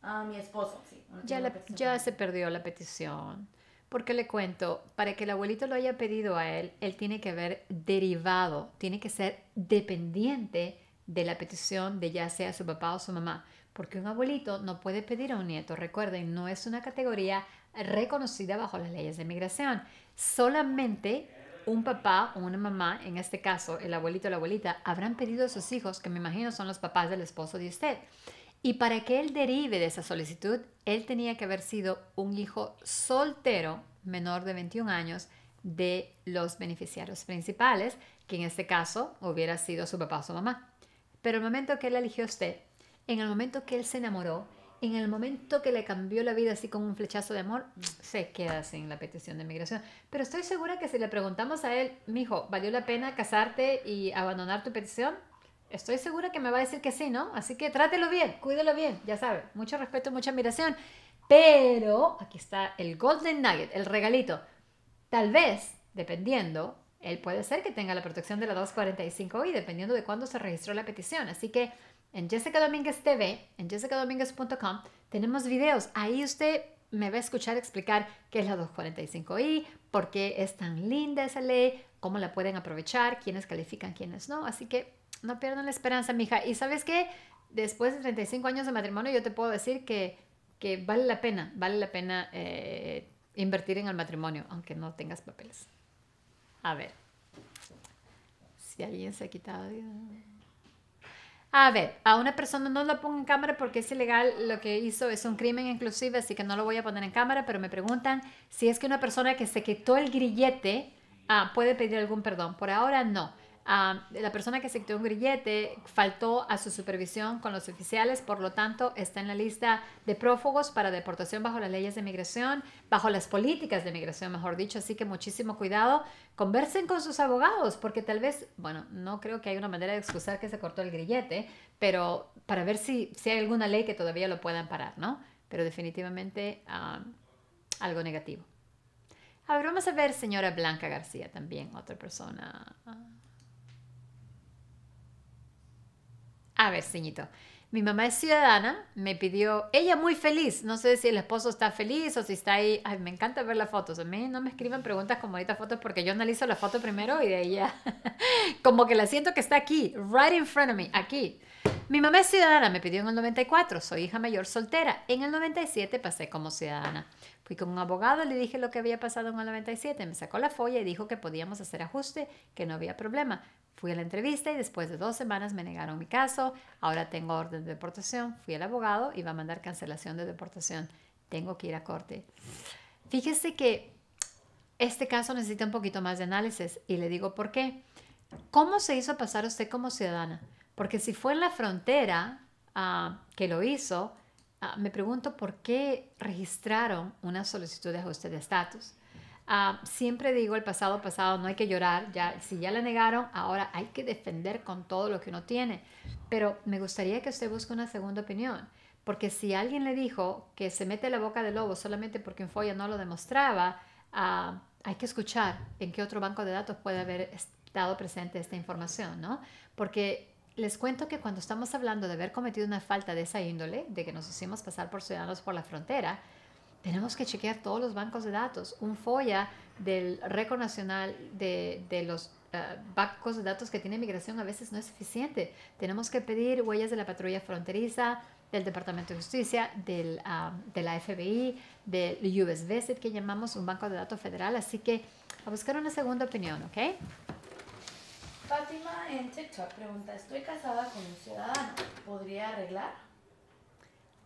Ah, mi esposo, sí. Ya, ya se perdió la petición. Porque le cuento, para que el abuelito lo haya pedido a él, él tiene que haber derivado, tiene que ser dependiente de la petición de ya sea su papá o su mamá. Porque un abuelito no puede pedir a un nieto, recuerden, no es una categoría reconocida bajo las leyes de migración. Solamente un papá o una mamá, en este caso el abuelito o la abuelita, habrán pedido a sus hijos, que me imagino son los papás del esposo de usted. Y para que él derive de esa solicitud, él tenía que haber sido un hijo soltero menor de 21 años de los beneficiarios principales, que en este caso hubiera sido su papá o su mamá. Pero el momento que él eligió a usted, en el momento que él se enamoró, en el momento que le cambió la vida así con un flechazo de amor, se queda sin la petición de inmigración. Pero estoy segura que si le preguntamos a él, mijo, ¿valió la pena casarte y abandonar tu petición? Estoy segura que me va a decir que sí, ¿no? Así que trátelo bien, cuídelo bien, ya sabe. Mucho respeto, mucha admiración. Pero aquí está el golden nugget, el regalito. Tal vez, dependiendo, él puede ser que tenga la protección de la 245i, dependiendo de cuándo se registró la petición. Así que en Jessica Domínguez TV, en jessicadomínguez.com, tenemos videos. Ahí usted me va a escuchar explicar qué es la 245i, por qué es tan linda esa ley, cómo la pueden aprovechar, quiénes califican, quiénes no. Así que no pierdan la esperanza, mija. Y sabes qué, después de 35 años de matrimonio, yo te puedo decir que, vale la pena, vale la pena eh, invertir en el matrimonio, aunque no tengas papeles. A ver, si alguien se ha quitado... A ver, a una persona no la pongo en cámara porque es ilegal, lo que hizo es un crimen inclusive, así que no lo voy a poner en cámara, pero me preguntan si es que una persona que se quitó el grillete ah, puede pedir algún perdón. Por ahora no la persona que se quitó un grillete faltó a su supervisión con los oficiales, por lo tanto está en la lista de prófugos para deportación bajo las leyes de migración, bajo las políticas de migración, mejor dicho. Así que muchísimo cuidado. Conversen con sus abogados, porque tal vez, bueno, no creo que haya una manera de excusar que se cortó el grillete, pero para ver si, hay alguna ley que todavía lo puedan parar, ¿no? Pero definitivamente algo negativo. A ver, vamos a ver señora Blanca García también, otra persona. a ah, ver, Mi mamá es ciudadana, me pidió, ella muy feliz, no sé si el esposo está feliz o si está ahí, ay, me encanta ver las fotos, a mí no me escriban preguntas como ahorita fotos porque yo analizo la foto primero y de ahí ya, como que la siento que está aquí, right in front of me, aquí. Mi mamá es ciudadana, me pidió en el 94, soy hija mayor soltera, en el 97 pasé como ciudadana. Fui con un abogado, le dije lo que había pasado en el 97, me sacó la folla y dijo que podíamos hacer ajuste, que no había problema. Fui a la entrevista y después de dos semanas me negaron mi caso, ahora tengo orden de deportación, fui al abogado y va a mandar cancelación de deportación, tengo que ir a corte. Fíjese que este caso necesita un poquito más de análisis y le digo por qué. ¿Cómo se hizo pasar usted como ciudadana? Porque si fue en la frontera ah, que lo hizo, Ah, me pregunto por qué registraron una solicitud de ajuste de estatus. Ah, siempre digo, el pasado pasado no hay que llorar, ya, si ya la negaron, ahora hay que defender con todo lo que uno tiene. Pero me gustaría que usted busque una segunda opinión, porque si alguien le dijo que se mete la boca de lobo solamente porque un folio no lo demostraba, ah, hay que escuchar en qué otro banco de datos puede haber estado presente esta información, ¿no? Porque les cuento que cuando estamos hablando de haber cometido una falta de esa índole, de que nos hicimos pasar por ciudadanos por la frontera, tenemos que chequear todos los bancos de datos. Un folla del récord nacional de, los eh, bancos de datos que tiene migración a veces no es suficiente. Tenemos que pedir huellas de la patrulla fronteriza, del Departamento de Justicia, ah, de la FBI, del US Visit, que llamamos un banco de datos federal. Así que a buscar una segunda opinión, ¿ok? Fátima en TikTok pregunta, estoy casada con un ciudadano, ¿podría arreglar?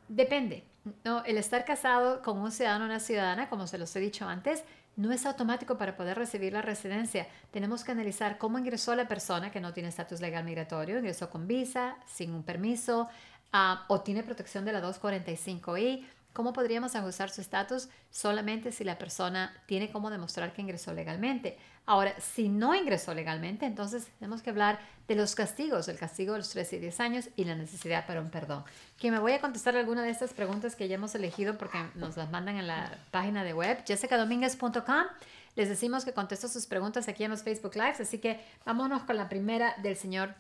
Depende. No, el estar casado con un ciudadano o una ciudadana, como se los he dicho antes, no es automático para poder recibir la residencia. Tenemos que analizar cómo ingresó la persona que no tiene estatus legal migratorio, ingresó con visa, sin un permiso, ah, o tiene protección de la 245i ¿Cómo podríamos ajustar su estatus? Solamente si la persona tiene cómo demostrar que ingresó legalmente. Ahora, si no ingresó legalmente, entonces tenemos que hablar de los castigos, el castigo de los 3 y 10 años y la necesidad para un perdón. Que me voy a contestar alguna de estas preguntas que ya hemos elegido porque nos las mandan en la página de web jessicadominguez.com. Les decimos que contesto sus preguntas aquí en los Facebook Lives, así que vámonos con la primera del señor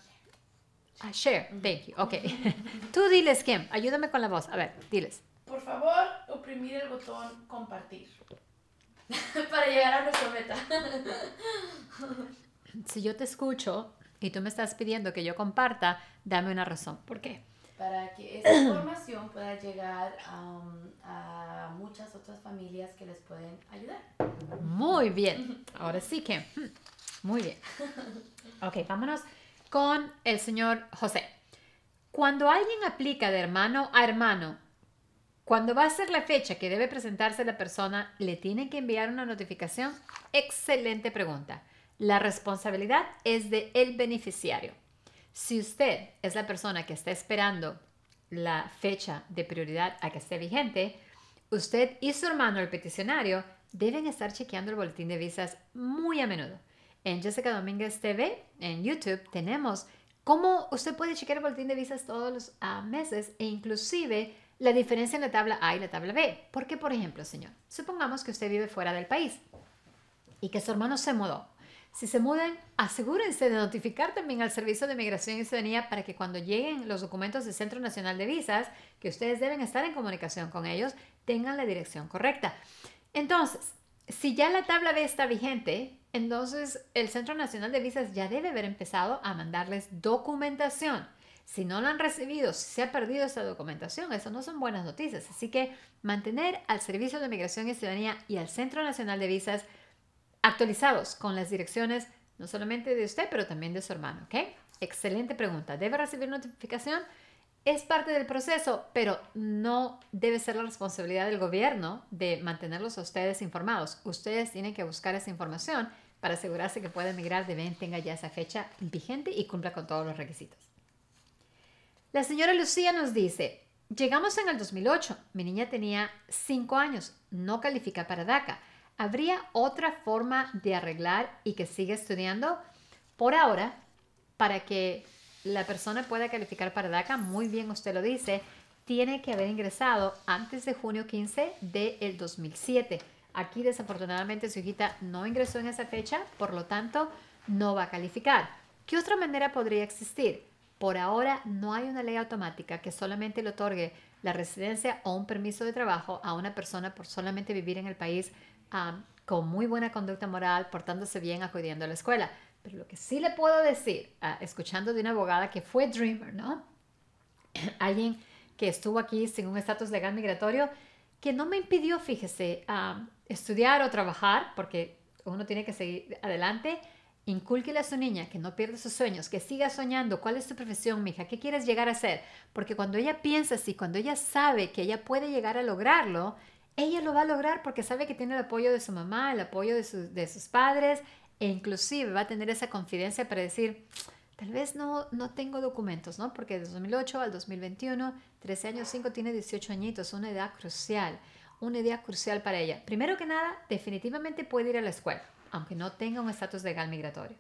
share, thank you. Ok. Tú diles, Kim, ayúdame con la voz. A ver, diles. Por favor, oprimir el botón compartir. Para llegar a nuestra meta. si yo te escucho y tú me estás pidiendo que yo comparta, dame una razón. ¿Por qué? Para que esa información pueda llegar a muchas otras familias que les pueden ayudar. Muy bien. Ahora sí que. Hmm, muy bien. Ok, vámonos con el señor José. Cuando alguien aplica de hermano a hermano cuando va a ser la fecha que debe presentarse la persona, ¿le tienen que enviar una notificación? Excelente pregunta. La responsabilidad es de el beneficiario. Si usted es la persona que está esperando la fecha de prioridad a que esté vigente, usted y su hermano, el peticionario, deben estar chequeando el boletín de visas muy a menudo. En Jessica Domínguez TV, en YouTube, tenemos cómo usted puede chequear el boletín de visas todos los ah, meses e inclusive la diferencia en la tabla A y la tabla B. Porque, por ejemplo, señor, supongamos que usted vive fuera del país y que su hermano se mudó. Si se mudan, asegúrense de notificar también al Servicio de Migración y Ciudadanía para que cuando lleguen los documentos del Centro Nacional de Visas, que ustedes deben estar en comunicación con ellos, tengan la dirección correcta. Entonces, si ya la tabla B está vigente, entonces el Centro Nacional de Visas ya debe haber empezado a mandarles documentación. Si no lo han recibido, si se ha perdido esa documentación, eso no son buenas noticias. Así que mantener al Servicio de Migración y Ciudadanía y al Centro Nacional de Visas actualizados con las direcciones no solamente de usted, pero también de su hermano, ¿Okay? Excelente pregunta. ¿Debe recibir notificación? Es parte del proceso, pero no debe ser la responsabilidad del gobierno de mantenerlos a ustedes informados. Ustedes tienen que buscar esa información para asegurarse que pueda emigrar, de bien tenga ya esa fecha vigente y cumpla con todos los requisitos. La señora Lucía nos dice, llegamos en el 2008, mi niña tenía 5 años, no califica para DACA. ¿Habría otra forma de arreglar y que siga estudiando? Por ahora, para que la persona pueda calificar para DACA, muy bien usted lo dice, tiene que haber ingresado antes de junio 15 del 2007. Aquí desafortunadamente su hijita no ingresó en esa fecha, por lo tanto no va a calificar. ¿Qué otra manera podría existir? Por ahora no hay una ley automática que solamente le otorgue la residencia o un permiso de trabajo a una persona por solamente vivir en el país con muy buena conducta moral, portándose bien, acudiendo a la escuela. Pero lo que sí le puedo decir, ah, escuchando de una abogada que fue Dreamer, ¿no? Alguien que estuvo aquí sin un estatus legal migratorio, que no me impidió, fíjese, estudiar o trabajar, porque uno tiene que seguir adelante, inculque a su niña que no pierda sus sueños, que siga soñando. ¿Cuál es tu profesión, mija? ¿Qué quieres llegar a ser? Porque cuando ella piensa así, cuando ella sabe que ella puede llegar a lograrlo, ella lo va a lograr porque sabe que tiene el apoyo de su mamá, el apoyo de, sus padres e inclusive va a tener esa confidencia para decir, tal vez no, no tengo documentos, ¿no? Porque de 2008 al 2021, 13 años 5, tiene 18 añitos, una edad crucial, una edad crucial para ella. Primero que nada, definitivamente puede ir a la escuela aunque no tenga un estatus legal migratorio.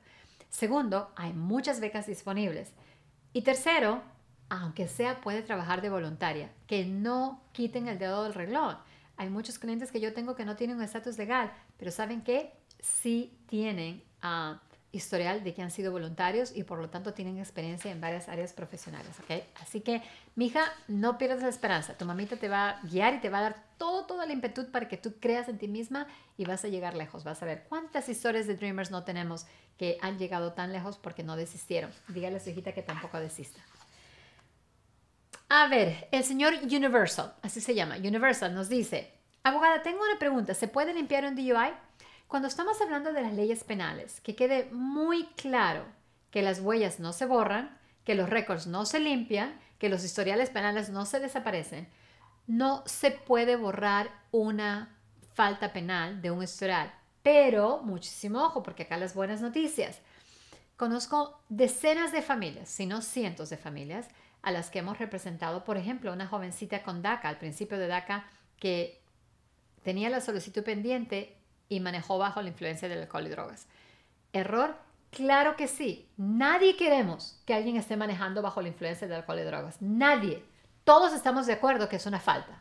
Segundo, hay muchas becas disponibles. Y tercero, aunque sea, puede trabajar de voluntaria, que no quiten el dedo del reloj. Hay muchos clientes que yo tengo que no tienen un estatus legal, pero ¿saben que Sí tienen ah, historial de que han sido voluntarios y por lo tanto tienen experiencia en varias áreas profesionales, Así que, mija, no pierdas la esperanza. Tu mamita te va a guiar y te va a dar todo, toda la impetud para que tú creas en ti misma y vas a llegar lejos. Vas a ver cuántas historias de Dreamers no tenemos que han llegado tan lejos porque no desistieron. Dígale a su hijita que tampoco desista. A ver, el señor Universal, así se llama, Universal nos dice, abogada, tengo una pregunta, ¿se puede limpiar un DUI? Cuando estamos hablando de las leyes penales, que quede muy claro que las huellas no se borran, que los récords no se limpian, que los historiales penales no se desaparecen, no se puede borrar una falta penal de un estoral Pero muchísimo ojo, porque acá las buenas noticias. Conozco decenas de familias, si no cientos de familias, a las que hemos representado, por ejemplo, una jovencita con DACA, al principio de DACA, que tenía la solicitud pendiente y manejó bajo la influencia del alcohol y drogas. ¿Error? Claro que sí. Nadie queremos que alguien esté manejando bajo la influencia del alcohol y drogas. Nadie. Todos estamos de acuerdo que es una falta.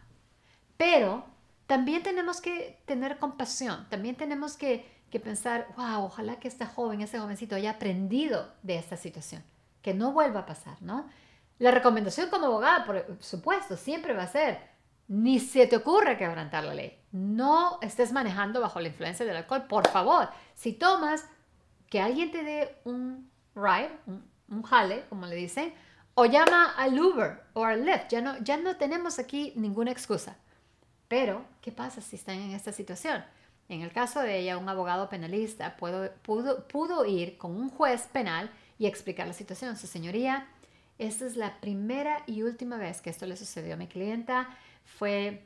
Pero también tenemos que tener compasión, también tenemos que, pensar, wow, ojalá que esta joven, este jovencito haya aprendido de esta situación, que no vuelva a pasar, ¿no? La recomendación como abogada, por supuesto, siempre va a ser, ni se te ocurre quebrantar la ley. No estés manejando bajo la influencia del alcohol, por favor. Si tomas, que alguien te dé un ride, un, jale, como le dicen, o llama al Uber o al Lyft. Ya no, ya no tenemos aquí ninguna excusa. Pero, ¿qué pasa si están en esta situación? En el caso de ella, un abogado penalista pudo, ir con un juez penal y explicar la situación. Su señoría, esta es la primera y última vez que esto le sucedió a mi clienta. Fue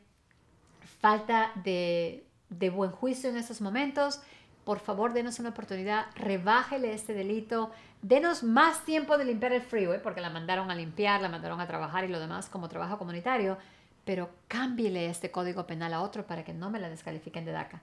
falta de, buen juicio en esos momentos por favor denos una oportunidad, rebájele este delito, denos más tiempo de limpiar el freeway, porque la mandaron a limpiar, la mandaron a trabajar y lo demás como trabajo comunitario, pero cámbiele este código penal a otro para que no me la descalifiquen de DACA.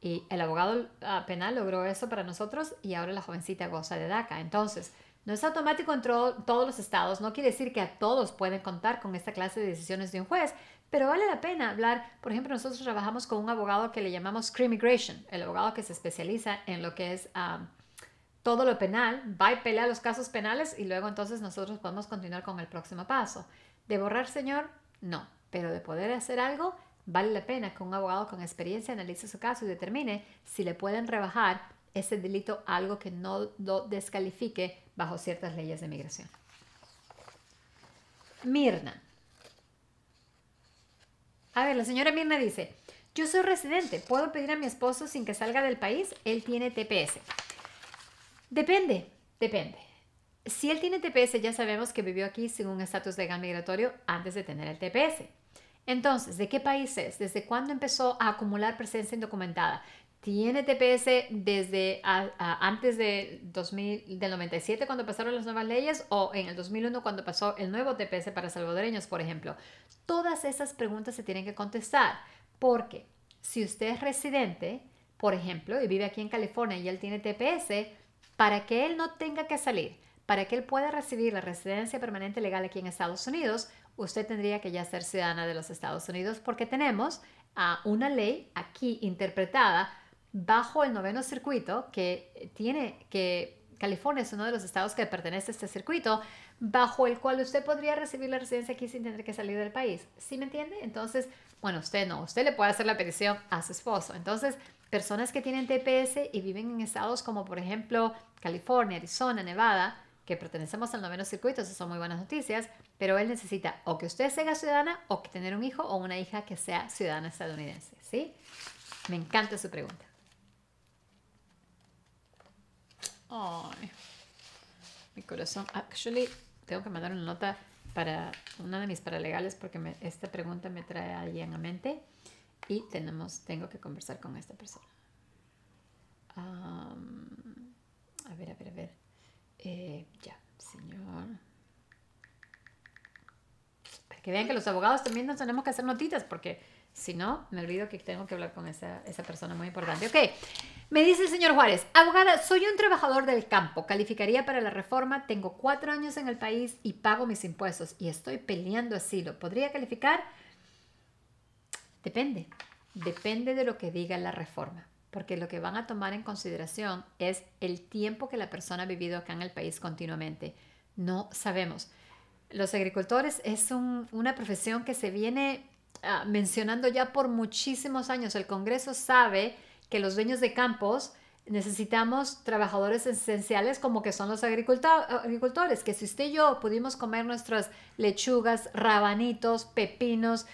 Y el abogado ah, penal logró eso para nosotros y ahora la jovencita goza de DACA. Entonces, no es automático en todos los estados, no quiere decir que a todos pueden contar con esta clase de decisiones de un juez, pero vale la pena hablar. Por ejemplo, nosotros trabajamos con un abogado que le llamamos Crimigration, el abogado que se especializa en lo que es ah, todo lo penal, va y pelea los casos penales y luego entonces nosotros podemos continuar con el próximo paso. ¿De borrar, señor? No, pero de poder hacer algo, vale la pena que un abogado con experiencia analice su caso y determine si le pueden rebajar ese delito algo que no lo descalifique bajo ciertas leyes de migración. Mirna. A ver, la señora Mirna dice, yo soy residente, ¿puedo pedir a mi esposo sin que salga del país? Él tiene TPS. Depende, depende. Si él tiene TPS, ya sabemos que vivió aquí sin un estatus legal migratorio antes de tener el TPS. Entonces, ¿de qué países? ¿Desde cuándo empezó a acumular presencia indocumentada? tiene TPS desde antes de 2000, del 97 cuando pasaron las nuevas leyes o en el 2001 cuando pasó el nuevo TPS para salvadoreños, por ejemplo. Todas esas preguntas se tienen que contestar porque si usted es residente, por ejemplo, y vive aquí en California y él tiene TPS, para que él no tenga que salir, para que él pueda recibir la residencia permanente legal aquí en Estados Unidos, usted tendría que ya ser ciudadana de los Estados Unidos porque tenemos una ley aquí interpretada bajo el noveno circuito que tiene que California es uno de los estados que pertenece a este circuito, bajo el cual usted podría recibir la residencia aquí sin tener que salir del país. ¿Sí me entiende? Entonces, bueno, usted no, usted le puede hacer la petición a su esposo. Entonces, personas que tienen TPS y viven en estados como por ejemplo California, Arizona, Nevada, que pertenecemos al noveno circuito, eso son muy buenas noticias, pero él necesita o que usted sea ciudadana o que tener un hijo o una hija que sea ciudadana estadounidense, ¿sí? Me encanta su pregunta. Ay, mi corazón. Ah, actually, tengo que mandar una nota para una de mis paralegales porque esta pregunta me trae a alguien a mente y tenemos, tengo que conversar con esta persona. a ver, a ver, a ver. Eh, ya, señor. Para que vean que los abogados también nos tenemos que hacer notitas porque si no, me olvido que tengo que hablar con esa, esa persona muy importante. Ok, me dice el señor Juárez, abogada, soy un trabajador del campo, calificaría para la reforma, tengo cuatro años en el país y pago mis impuestos y estoy peleando asilo. ¿Podría calificar? Depende, depende de lo que diga la reforma porque lo que van a tomar en consideración es el tiempo que la persona ha vivido acá en el país continuamente. No sabemos. Los agricultores es una profesión que se viene ah, mencionando ya por muchísimos años. El Congreso sabe que los dueños de campos necesitamos trabajadores esenciales como que son los agricultores, que si usted y yo pudimos comer nuestras lechugas, rabanitos, pepinos,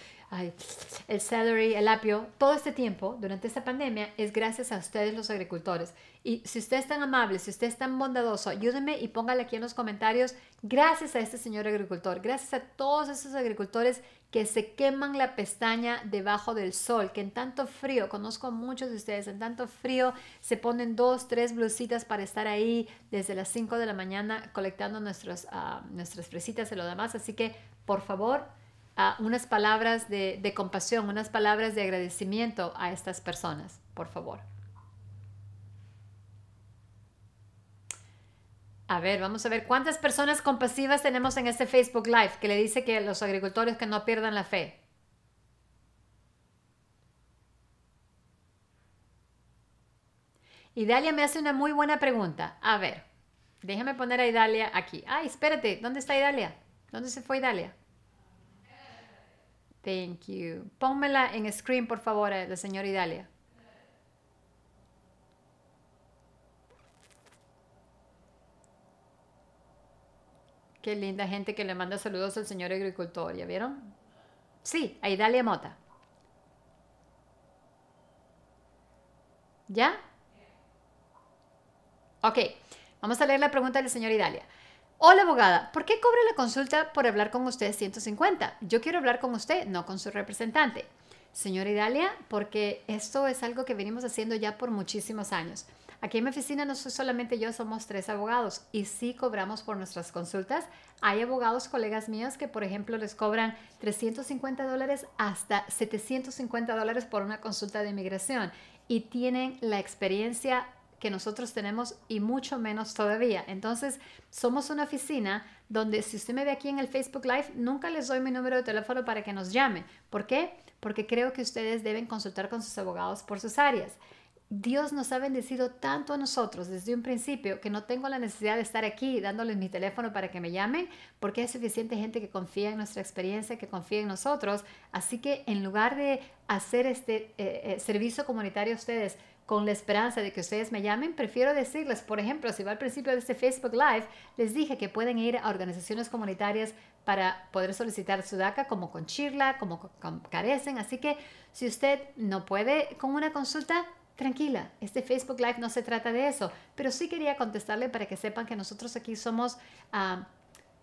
el celery, el apio, todo este tiempo, durante esta pandemia, es gracias a ustedes los agricultores. Y si usted es tan amable, si usted es tan bondadoso, ayúdeme y póngale aquí en los comentarios, gracias a este señor agricultor, gracias a todos esos agricultores que se queman la pestaña debajo del sol, que en tanto frío, conozco a muchos de ustedes, en tanto frío se ponen dos, tres blusitas para estar ahí desde las 5 de la mañana colectando ah, nuestras fresitas y lo demás. Así que, por favor, unas palabras de, de compasión, unas palabras de agradecimiento a estas personas, por favor. A ver, vamos a ver cuántas personas compasivas tenemos en este Facebook Live que le dice que los agricultores que no pierdan la fe. Idalia me hace una muy buena pregunta. A ver, déjame poner a Idalia aquí. Ay, espérate, ¿dónde está Idalia? ¿Dónde se fue Idalia? Thank you. Pónmela en screen, por favor, eh, la señora Idalia. Qué linda gente que le manda saludos al señor agricultor, ¿ya vieron? Sí, a Idalia Mota. ¿Ya? Ok, vamos a leer la pregunta del señor Idalia. Hola abogada, ¿por qué cobra la consulta por hablar con usted 150? Yo quiero hablar con usted, no con su representante. Señora Idalia, porque esto es algo que venimos haciendo ya por muchísimos años. Aquí en mi oficina no soy solamente yo, somos tres abogados y sí cobramos por nuestras consultas. Hay abogados, colegas míos, que por ejemplo les cobran 350 dólares hasta 750 dólares por una consulta de inmigración y tienen la experiencia que nosotros tenemos y mucho menos todavía. Entonces, somos una oficina donde si usted me ve aquí en el Facebook Live, nunca les doy mi número de teléfono para que nos llamen. ¿Por qué? Porque creo que ustedes deben consultar con sus abogados por sus áreas. Dios nos ha bendecido tanto a nosotros desde un principio que no tengo la necesidad de estar aquí dándoles mi teléfono para que me llamen, porque hay suficiente gente que confía en nuestra experiencia, que confía en nosotros. Así que en lugar de hacer este eh, eh, servicio comunitario a ustedes, con la esperanza de que ustedes me llamen, prefiero decirles, por ejemplo, si va al principio de este Facebook Live, les dije que pueden ir a organizaciones comunitarias para poder solicitar su DACA, como con Chirla, como con Carecen. Así que si usted no puede con una consulta, tranquila, este Facebook Live no se trata de eso, pero sí quería contestarle para que sepan que nosotros aquí somos... Ah,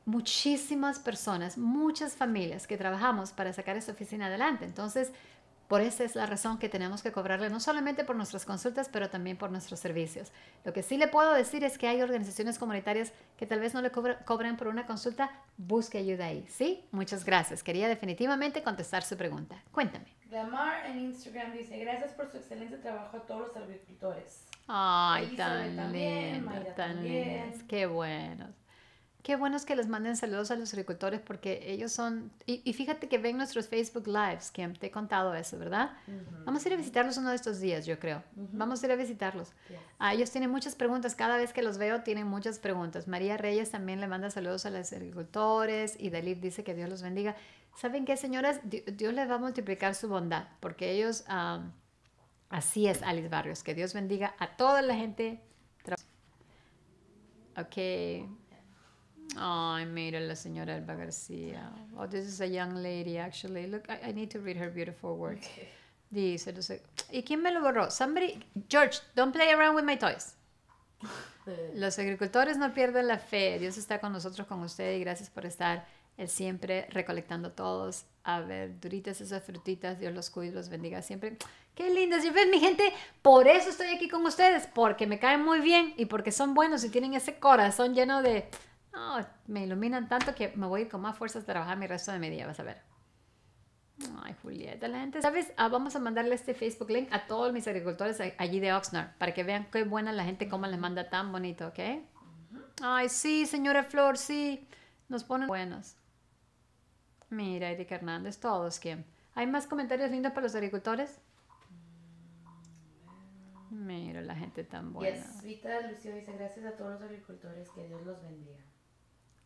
muchísimas personas, muchas familias que trabajamos para sacar esta oficina adelante. Entonces, por esa es la razón que tenemos que cobrarle no solamente por nuestras consultas, pero también por nuestros servicios. Lo que sí le puedo decir es que hay organizaciones comunitarias que tal vez no le cobran por una consulta, busque ayuda ahí. ¿Sí? Muchas gracias. Quería definitivamente contestar su pregunta. Cuéntame. Glamar en Instagram dice, gracias por su excelente trabajo a todos los agricultores. Ay, tan lindo, tan Qué bueno. Qué bueno es que les manden saludos a los agricultores porque ellos son, y, fíjate que ven nuestros Facebook Lives, que te he contado eso, ¿verdad? Vamos a ir a visitarlos uno de estos días, yo creo. Vamos a ir a visitarlos. Ah, ellos tienen muchas preguntas, cada vez que los veo tienen muchas preguntas. María Reyes también le manda saludos a los agricultores y Dalit dice que Dios los bendiga. ¿Saben qué, señoras? Dios les va a multiplicar su bondad porque ellos, así es, Alice Barrios, que Dios bendiga a toda la gente. Ok. Ay, mira la señora Alba García. Oh, this is a young lady, actually. Look, I, need to read her beautiful words. Dice, Dice, ¿y quién me lo borró? Somebody, George, don't play around with my toys. Los agricultores no pierden la fe. Dios está con nosotros, con ustedes, y gracias por estar él siempre recolectando todos. A ver, duritas esas frutitas, Dios los cuide los bendiga siempre. ¡Qué lindas! Yo ven, mi gente, por eso estoy aquí con ustedes, porque me caen muy bien y porque son buenos y tienen ese corazón lleno de me iluminan tanto que me voy con más fuerzas a trabajar mi resto de mi día, vas a ver. Ay, Julieta, la gente, ¿sabes? Ah, vamos a mandarle este Facebook link a todos mis agricultores allí de Oxnard para que vean qué buena la gente, cómo les manda tan bonito, ¿ok? Ay, sí, señora Flor, sí. Nos ponen buenos. Mira, Erika Hernández, todos, ¿quién? ¿Hay más comentarios lindos para los agricultores? Mira, la gente tan buena. Yes, Vita Lucio dice, gracias a todos los agricultores, que Dios los bendiga.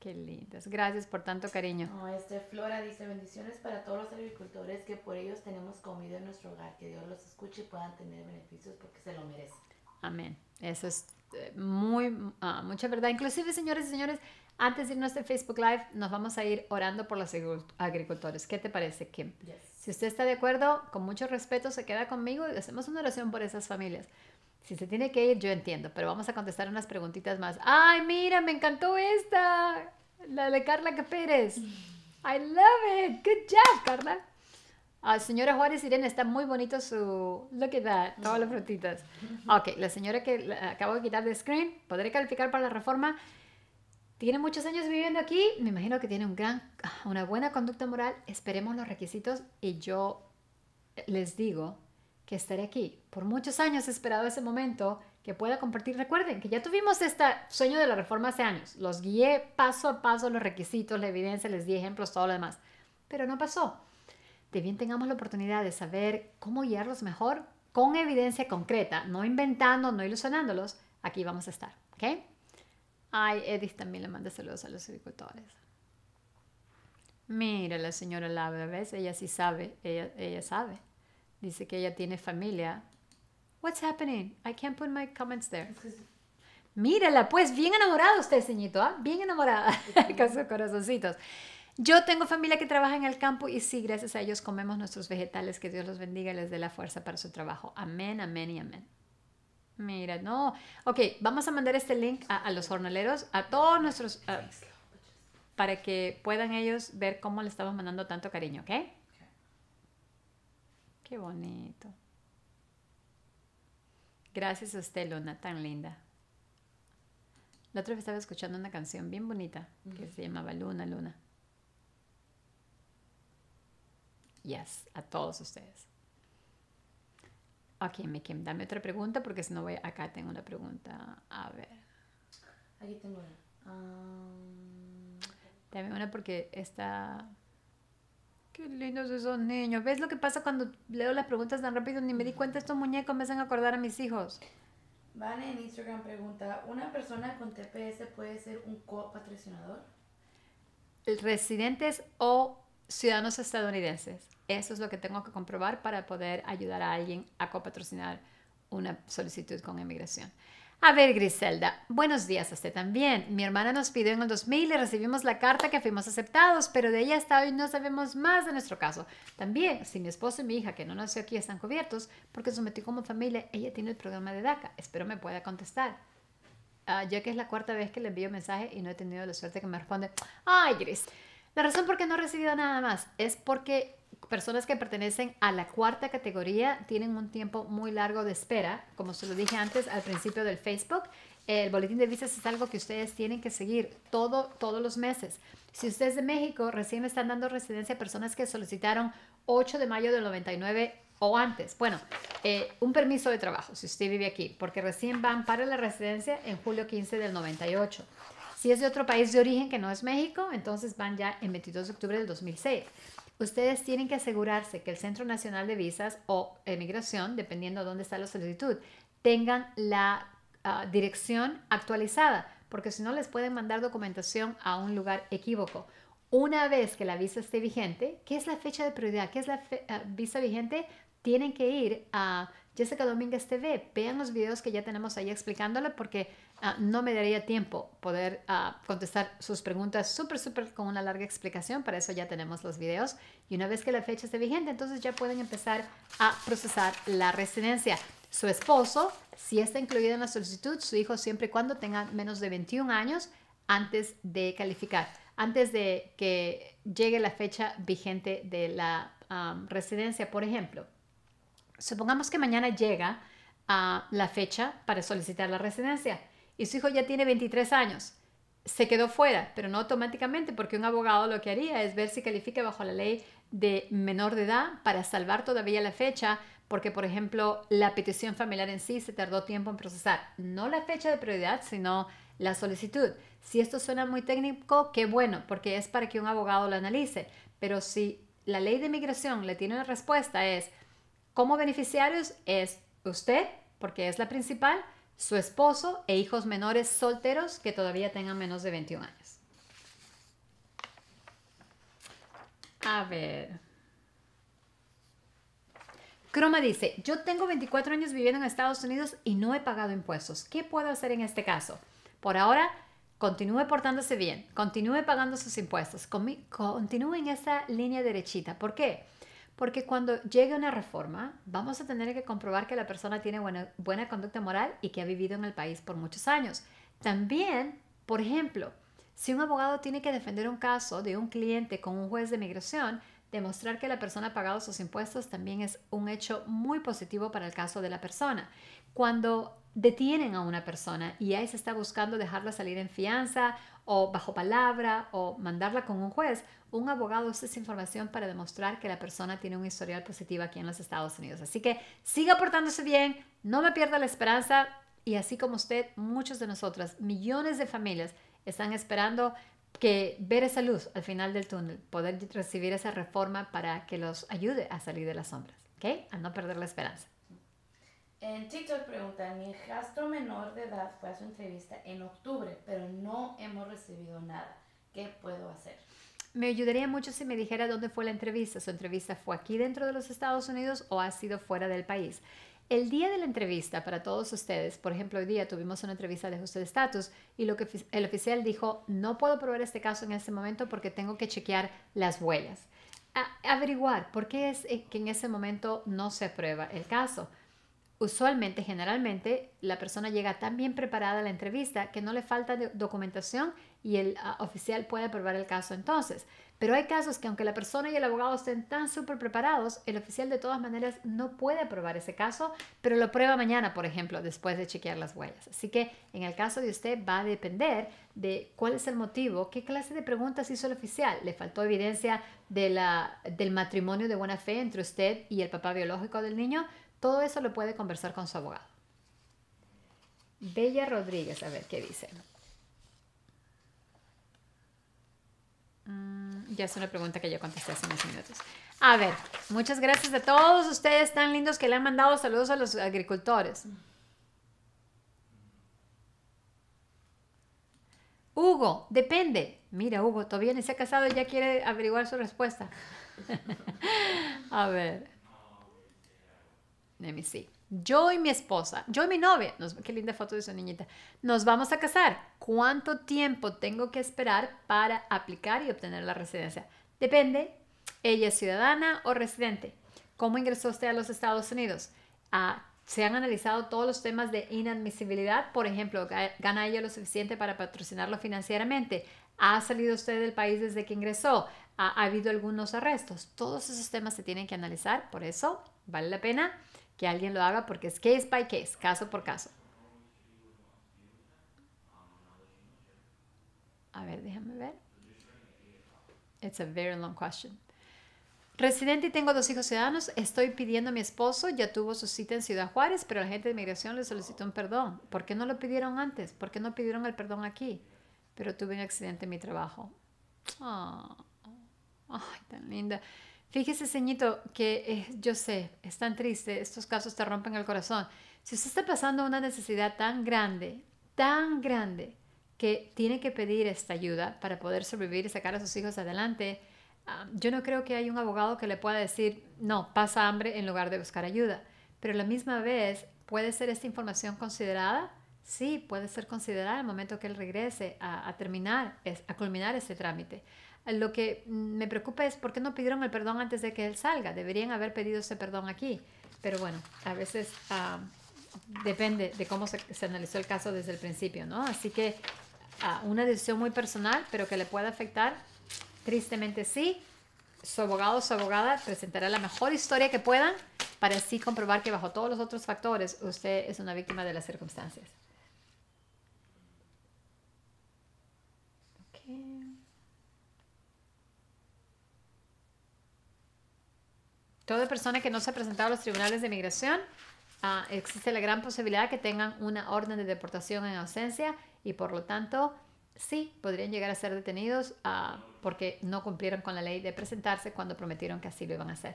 Qué lindas. Gracias por tanto cariño. este Flora dice bendiciones para todos los agricultores que por ellos tenemos comida en nuestro hogar. Que Dios los escuche y puedan tener beneficios porque se lo merecen. Amén. Eso es eh, muy, ah, mucha verdad. Inclusive, señores y señores, antes de irnos de Facebook Live, nos vamos a ir orando por los agricultores. ¿Qué te parece, Kim? Si usted está de acuerdo, con mucho respeto, se queda conmigo y hacemos una oración por esas familias. Si se tiene que ir, yo entiendo, pero vamos a contestar unas preguntitas más. ¡Ay, mira, me encantó esta! La de Carla Pérez. I love it. Good job, Carla. señora Juárez Irene, está muy bonito su... Look at that, todas las frutitas. Ok, la señora que acabo de quitar de screen, ¿podré calificar para la reforma? Tiene muchos años viviendo aquí, me imagino que tiene un gran, una buena conducta moral. Esperemos los requisitos y yo les digo que estaré aquí. Por muchos años he esperado ese momento que pueda compartir. Recuerden que ya tuvimos este sueño de la reforma hace años. Los guié paso a paso, los requisitos, la evidencia, les di ejemplos, todo lo demás. Pero no pasó. De bien tengamos la oportunidad de saber cómo guiarlos mejor con evidencia concreta, no inventando, no ilusionándolos. Aquí vamos a estar. ¿Ok? Ay, Edith también le manda saludos a los agricultores. Mira la señora Laura, ¿ves? Ella sí sabe, ella, ella sabe. Dice que ella tiene familia. What's happening? I can't put my comments there. Mírala, pues bien enamorada usted, señito, ¿ah? bien enamorada con corazoncitos. Yo tengo familia que trabaja en el campo y sí, gracias a ellos comemos nuestros vegetales. Que Dios los bendiga y les dé la fuerza para su trabajo. Amén, amén y amén. Mira, no. Ok, vamos a mandar este link a, los jornaleros, a todos nuestros, pues. para que puedan ellos ver cómo le estamos mandando tanto cariño, ¿ok? Qué bonito. Gracias a usted, Luna, tan linda. La otra vez estaba escuchando una canción bien bonita que se llamaba Luna, Luna. Yes, a todos ustedes. Ok, Mikim, dame otra pregunta porque si no voy, acá tengo una pregunta. A ver. Aquí tengo una. Ah. Dame una porque esta Qué lindos esos niños. ¿Ves lo que pasa cuando leo las preguntas tan rápido? Ni me di cuenta, estos muñecos me hacen acordar a mis hijos. Van en Instagram pregunta, ¿una persona con TPS puede ser un copatrocinador? Residentes o ciudadanos estadounidenses. Eso es lo que tengo que comprobar para poder ayudar a alguien a copatrocinar una solicitud con inmigración. A ver, Griselda, buenos días a usted también. Mi hermana nos pidió en el 2000 y recibimos la carta que fuimos aceptados, pero de ella hasta hoy no sabemos más de nuestro caso. También, si mi esposo y mi hija, que no nació aquí, están cubiertos, porque sometí como familia, ella tiene el programa de DACA. Espero me pueda contestar. Ah, ya que es la cuarta vez que le envío mensaje y no he tenido la suerte que me responde. Ay, Gris, la razón por qué no he recibido nada más es porque personas que pertenecen a la cuarta categoría tienen un tiempo muy largo de espera, como se lo dije antes al principio del Facebook. El boletín de visas es algo que ustedes tienen que seguir todo, todos los meses. Si ustedes de México, recién están dando residencia a personas que solicitaron 8 de mayo del 99 o antes. Bueno, eh, un permiso de trabajo, si usted vive aquí, porque recién van para la residencia en julio 15 del 98. Si es de otro país de origen que no es México, entonces van ya en 22 de octubre del 2006 ustedes tienen que asegurarse que el Centro Nacional de Visas o Emigración, dependiendo de dónde está la solicitud, tengan la ah, dirección actualizada, porque si no les pueden mandar documentación a un lugar equívoco. Una vez que la visa esté vigente, ¿qué es la fecha de prioridad? ¿Qué es la ah, visa vigente? Tienen que ir a Jessica Domínguez TV. Vean los videos que ya tenemos ahí explicándole porque Ah, no me daría tiempo poder ah, contestar sus preguntas súper, súper con una larga explicación. Para eso ya tenemos los videos. Y una vez que la fecha esté vigente, entonces ya pueden empezar a procesar la residencia. Su esposo, si está incluido en la solicitud, su hijo siempre y cuando tenga menos de 21 años antes de calificar, antes de que llegue la fecha vigente de la residencia. Por ejemplo, supongamos que mañana llega ah, la fecha para solicitar la residencia y su hijo ya tiene 23 años. Se quedó fuera, pero no automáticamente, porque un abogado lo que haría es ver si califica bajo la ley de menor de edad para salvar todavía la fecha, porque por ejemplo la petición familiar en sí se tardó tiempo en procesar. No la fecha de prioridad, sino la solicitud. Si esto suena muy técnico, qué bueno, porque es para que un abogado lo analice. Pero si la ley de migración le tiene una respuesta es, como beneficiarios es usted, porque es la principal, su esposo e hijos menores solteros que todavía tengan menos de 21 años. A ver. Croma dice, yo tengo 24 años viviendo en Estados Unidos y no he pagado impuestos. ¿Qué puedo hacer en este caso? Por ahora, continúe portándose bien, continúe pagando sus impuestos, continúe en esa línea derechita. ¿Por qué? Porque cuando llegue una reforma, vamos a tener que comprobar que la persona tiene buena, conducta moral y que ha vivido en el país por muchos años. También, por ejemplo, si un abogado tiene que defender un caso de un cliente con un juez de migración, demostrar que la persona ha pagado sus impuestos también es un hecho muy positivo para el caso de la persona. Cuando detienen a una persona y ahí se está buscando dejarla salir en fianza o bajo palabra o mandarla con un juez, un abogado usa esa información para demostrar que la persona tiene un historial positivo aquí en los Estados Unidos. Así que siga portándose bien, no me pierda la esperanza y así como usted, muchos de nosotras, millones de familias están esperando que ver esa luz al final del túnel, poder recibir esa reforma para que los ayude a salir de las sombras, ¿ok? A no perder la esperanza. En TikTok preguntan, mi hijastro menor de edad fue a su entrevista en octubre, pero no hemos recibido nada. ¿Qué puedo hacer? Me ayudaría mucho si me dijera dónde fue la entrevista. ¿Su entrevista fue aquí dentro de los Estados Unidos o ha sido fuera del país? El día de la entrevista para todos ustedes, por ejemplo, hoy día tuvimos una entrevista de ajuste de estatus y lo que el oficial dijo, no puedo probar este caso en este momento porque tengo que chequear las huellas. averiguar por qué es eh, que en ese momento no se prueba el caso usualmente, generalmente, la persona llega tan bien preparada a la entrevista que no le falta documentación y el ah, oficial puede aprobar el caso entonces. Pero hay casos que aunque la persona y el abogado estén tan súper preparados, el oficial de todas maneras no puede aprobar ese caso, pero lo prueba mañana, por ejemplo, después de chequear las huellas. Así que en el caso de usted va a depender de cuál es el motivo, qué clase de preguntas hizo el oficial. ¿Le faltó evidencia del matrimonio de buena fe entre usted y el papá biológico del niño? Todo eso lo puede conversar con su abogado. Bella Rodríguez, a ver qué dice. Mm, ya es una pregunta que yo contesté hace unos minutos. A ver, muchas gracias a todos ustedes tan lindos que le han mandado saludos a los agricultores. Hugo, depende. Mira, Hugo, todavía ni se ha casado y ya quiere averiguar su respuesta. a ver. Let Yo y mi esposa, yo y mi novia, qué linda foto de su niñita, nos vamos a casar. ¿Cuánto tiempo tengo que esperar para aplicar y obtener la residencia? Depende, ella es ciudadana o residente. ¿Cómo ingresó usted a los Estados Unidos? Ah, se han analizado todos los temas de inadmisibilidad, por ejemplo, ¿gana ella lo suficiente para patrocinarlo financieramente? ¿Ha salido usted del país desde que ingresó? ha habido algunos arrestos? Todos esos temas se tienen que analizar, por eso vale la pena que alguien lo haga porque es case by case, caso por caso. A ver, déjame ver. It's a very long question. Residente y tengo dos hijos ciudadanos. Estoy pidiendo a mi esposo, ya tuvo su cita en Ciudad Juárez, pero la gente de migración le solicitó un perdón. ¿Por qué no lo pidieron antes? ¿Por qué no pidieron el perdón aquí? Pero tuve un accidente en mi trabajo. Ah, ay, tan linda. Fíjese, ceñito, que eh, yo sé, es tan triste, estos casos te rompen el corazón. Si usted está pasando una necesidad tan grande, tan grande, que tiene que pedir esta ayuda para poder sobrevivir y sacar a sus hijos adelante, ah, yo no creo que haya un abogado que le pueda decir, no, pasa hambre en lugar de buscar ayuda. Pero a la misma vez, ¿puede ser esta información considerada? Sí, puede ser considerada al momento que él regrese a, a terminar, a culminar este trámite. Lo que me preocupa es por qué no pidieron el perdón antes de que él salga. Deberían haber pedido ese perdón aquí. Pero bueno, a veces ah, depende de cómo se, analizó el caso desde el principio, ¿no? Así que ah, una decisión muy personal, pero que le pueda afectar, tristemente sí. Su abogado o su abogada presentará la mejor historia que puedan para así comprobar que bajo todos los otros factores usted es una víctima de las circunstancias. Toda persona que no se ha presentado a los tribunales de inmigración ah, existe la gran posibilidad que tengan una orden de deportación en ausencia y por lo tanto sí podrían llegar a ser detenidos ah, porque no cumplieron con la ley de presentarse cuando prometieron que así lo iban a hacer.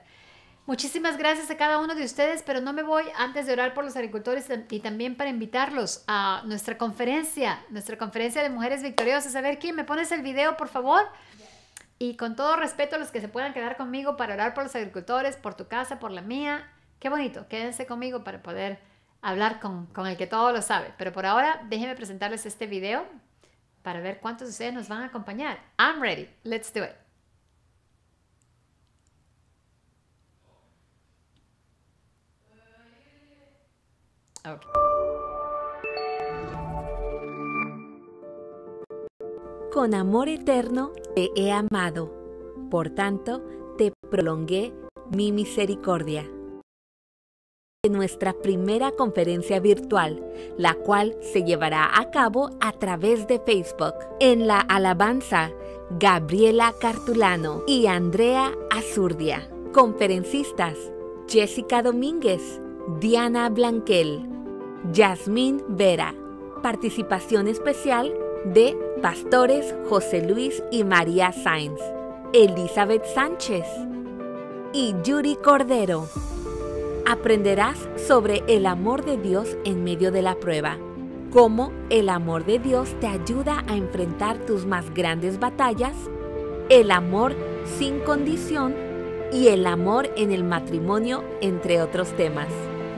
Muchísimas gracias a cada uno de ustedes, pero no me voy antes de orar por los agricultores y también para invitarlos a nuestra conferencia, nuestra conferencia de mujeres victoriosas. A ver, ¿quién me pones el video, por favor? Y con todo respeto a los que se puedan quedar conmigo para orar por los agricultores, por tu casa, por la mía. Qué bonito, quédense conmigo para poder hablar con, el que todo lo sabe. Pero por ahora déjenme presentarles este video para ver cuántos de ustedes nos van a acompañar. I'm ready, let's do it. Okay. con amor eterno te he amado, por tanto te prolongué mi misericordia. En nuestra primera conferencia virtual, la cual se llevará a cabo a través de Facebook. En la alabanza, Gabriela Cartulano y Andrea Azurdia. Conferencistas, Jessica Domínguez, Diana Blanquel, Yasmín Vera. Participación especial, de Pastores José Luis y María Sáenz, Elizabeth Sánchez y Yuri Cordero. Aprenderás sobre el amor de Dios en medio de la prueba, cómo el amor de Dios te ayuda a enfrentar tus más grandes batallas, el amor sin condición y el amor en el matrimonio, entre otros temas.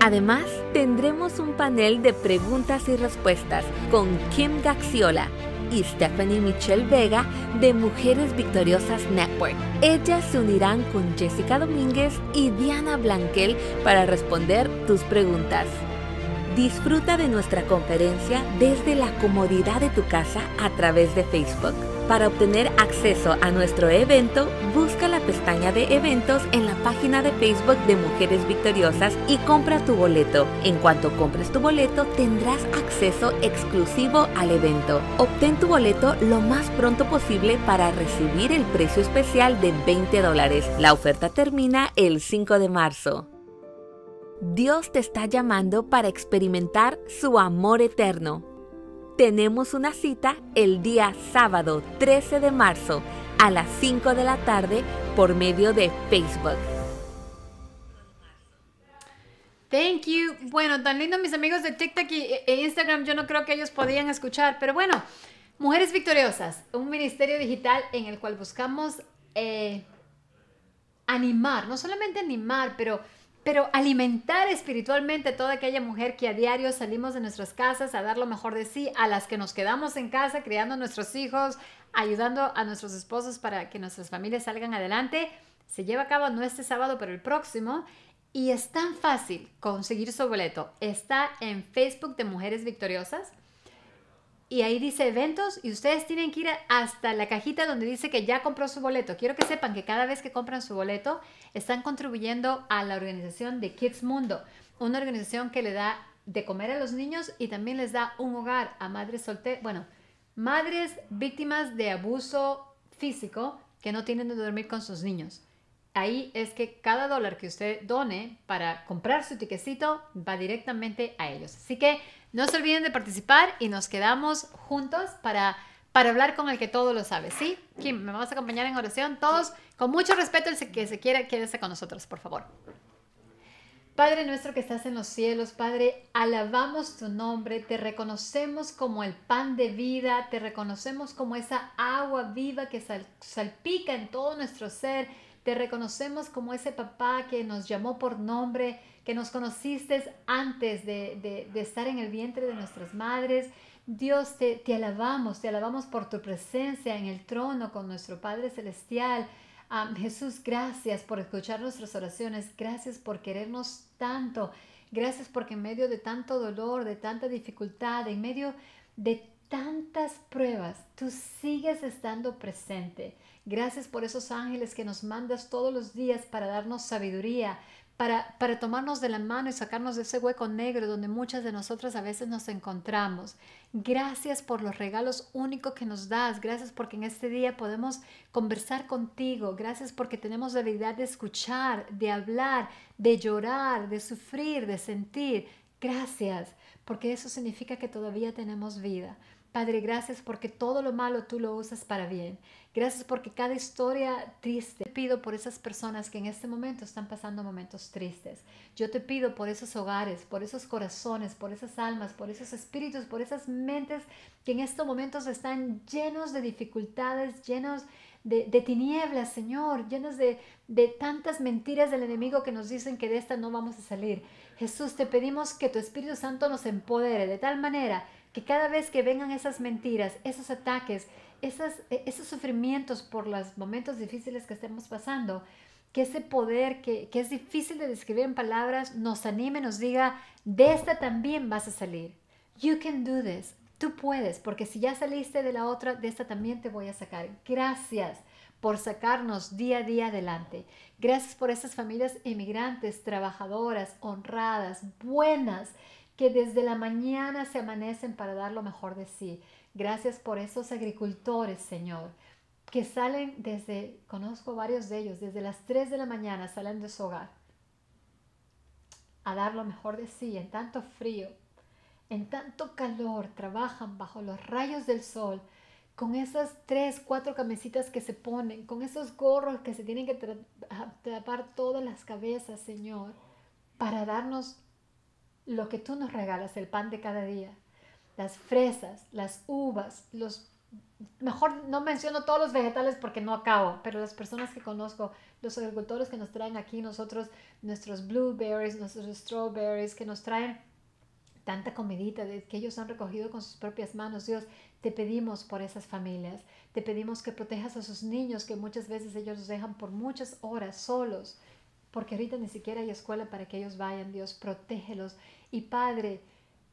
Además, tendremos un panel de preguntas y respuestas con Kim Gaxiola y Stephanie Michelle Vega de Mujeres Victoriosas Network. Ellas se unirán con Jessica Domínguez y Diana Blanquel para responder tus preguntas. Disfruta de nuestra conferencia desde la comodidad de tu casa a través de Facebook. Para obtener acceso a nuestro evento, busca la pestaña de eventos en la página de Facebook de Mujeres Victoriosas y compra tu boleto. En cuanto compres tu boleto, tendrás acceso exclusivo al evento. Obtén tu boleto lo más pronto posible para recibir el precio especial de 20 La oferta termina el 5 de marzo. Dios te está llamando para experimentar su amor eterno tenemos una cita el día sábado 13 de marzo a las 5 de la tarde por medio de Facebook. Thank you. Bueno, tan lindo mis amigos de TikTok e, e Instagram. Yo no creo que ellos podían escuchar, pero bueno, Mujeres Victoriosas, un ministerio digital en el cual buscamos eh, animar, no solamente animar, pero pero alimentar espiritualmente toda aquella mujer que a diario salimos de nuestras casas a dar lo mejor de sí, a las que nos quedamos en casa criando nuestros hijos, ayudando a nuestros esposos para que nuestras familias salgan adelante. Se lleva a cabo no este sábado, pero el próximo. Y es tan fácil conseguir su boleto. Está en Facebook de Mujeres Victoriosas y ahí dice eventos y ustedes tienen que ir hasta la cajita donde dice que ya compró su boleto. Quiero que sepan que cada vez que compran su boleto están contribuyendo a la organización de Kids Mundo, una organización que le da de comer a los niños y también les da un hogar a madres solteras, bueno, madres víctimas de abuso físico que no tienen donde dormir con sus niños. Ahí es que cada dólar que usted done para comprar su tiquecito va directamente a ellos. Así que no se olviden de participar y nos quedamos juntos para, para hablar con el que todo lo sabe, ¿sí? Kim, me vas a acompañar en oración. Todos, con mucho respeto, el que se quiera, quédese con nosotros, por favor. Padre nuestro que estás en los cielos, Padre, alabamos tu nombre, te reconocemos como el pan de vida, te reconocemos como esa agua viva que salpica en todo nuestro ser, te reconocemos como ese papá que nos llamó por nombre, que nos conociste antes de, estar en el vientre de nuestras madres. Dios, te, te, alabamos, te alabamos por tu presencia en el trono con nuestro Padre Celestial. Jesús, gracias por escuchar nuestras oraciones, gracias por querernos tanto, gracias porque en medio de tanto dolor, de tanta dificultad, en medio de tantas pruebas, tú sigues estando presente. Gracias por esos ángeles que nos mandas todos los días para darnos sabiduría, para, tomarnos de la mano y sacarnos de ese hueco negro donde muchas de nosotras a veces nos encontramos. Gracias por los regalos únicos que nos das. Gracias porque en este día podemos conversar contigo. Gracias porque tenemos la habilidad de escuchar, de hablar, de llorar, de sufrir, de sentir. Gracias porque eso significa que todavía tenemos vida. Padre, gracias porque todo lo malo tú lo usas para bien. Gracias porque cada historia triste, te pido por esas personas que en este momento están pasando momentos tristes. Yo te pido por esos hogares, por esos corazones, por esas almas, por esos espíritus, por esas mentes que en estos momentos están llenos de dificultades, llenos de, tinieblas, Señor, llenos de tantas mentiras del enemigo que nos dicen que de esta no vamos a salir. Jesús, te pedimos que tu Espíritu Santo nos empodere de tal manera que cada vez que vengan esas mentiras, esos ataques, e, esos sufrimientos por los momentos difíciles que estemos pasando, que ese poder que, que, es difícil de describir en palabras nos anime, nos diga, de esta también vas a salir. You can do this. Tú puedes, porque si ya saliste de la otra, de esta también te voy a sacar. Gracias por sacarnos día a día adelante. Gracias por esas familias inmigrantes, trabajadoras, honradas, buenas, que desde la mañana se amanecen para dar lo mejor de sí. Gracias por esos agricultores, Señor, que salen desde, conozco varios de ellos, desde las 3 de la mañana salen de su hogar a dar lo mejor de sí en tanto frío, en tanto calor, trabajan bajo los rayos del sol, con esas 3, 4 camisetas que se ponen, con esos gorros que se tienen que tapar todas las cabezas, Señor, para darnos lo que tú nos regalas, el pan de cada día las fresas, las uvas, los... Mejor no menciono todos los vegetales porque no acabo, pero las personas que conozco, los agricultores que nos traen aquí nosotros, nuestros blueberries, nuestros strawberries, que nos traen tanta comidita que ellos han recogido con sus propias manos. Dios, te pedimos por esas familias, te pedimos que protejas a sus niños que muchas veces ellos los dejan por muchas horas solos, porque ahorita ni siquiera hay escuela para que ellos vayan. Dios, protégelos. Y Padre,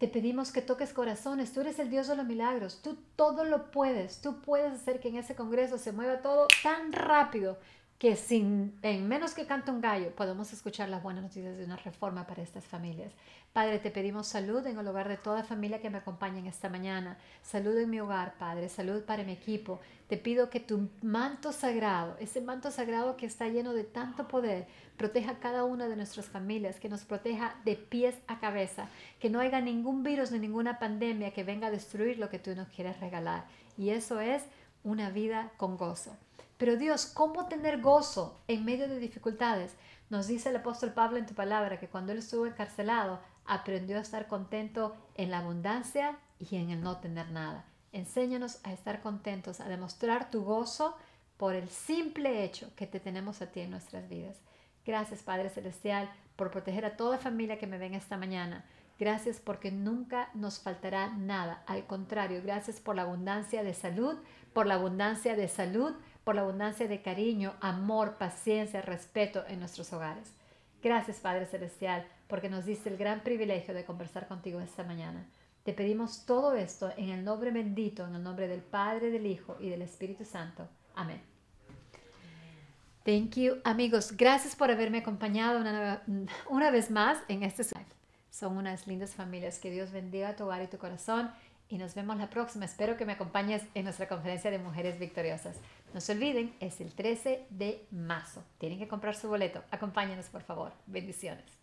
te pedimos que toques corazones. Tú eres el Dios de los milagros. Tú todo lo puedes. Tú puedes hacer que en ese congreso se mueva todo tan rápido que sin, en menos que cante un gallo podemos escuchar las buenas noticias de una reforma para estas familias. Padre, te pedimos salud en el hogar de toda familia que me acompaña en esta mañana. Salud en mi hogar, Padre. Salud para mi equipo. Te pido que tu manto sagrado, ese manto sagrado que está lleno de tanto poder, proteja cada una de nuestras familias, que nos proteja de pies a cabeza, que no haya ningún virus ni ninguna pandemia que venga a destruir lo que tú nos quieres regalar. Y eso es una vida con gozo. Pero Dios, ¿cómo tener gozo en medio de dificultades? Nos dice el apóstol Pablo en tu palabra que cuando él estuvo encarcelado, aprendió a estar contento en la abundancia y en el no tener nada. Enséñanos a estar contentos, a demostrar tu gozo por el simple hecho que te tenemos a ti en nuestras vidas. Gracias Padre Celestial por proteger a toda familia que me ven esta mañana. Gracias porque nunca nos faltará nada. Al contrario, gracias por la abundancia de salud, por la abundancia de salud, por la abundancia de cariño, amor, paciencia, respeto en nuestros hogares. Gracias Padre Celestial porque nos diste el gran privilegio de conversar contigo esta mañana. Te pedimos todo esto en el nombre bendito, en el nombre del Padre, del Hijo y del Espíritu Santo. Amén. Thank you, amigos. Gracias por haberme acompañado una, una vez más en este live. Son unas lindas familias. Que Dios bendiga tu hogar y tu corazón. Y nos vemos la próxima. Espero que me acompañes en nuestra conferencia de mujeres victoriosas. No se olviden, es el 13 de marzo. Tienen que comprar su boleto. Acompáñanos, por favor. Bendiciones.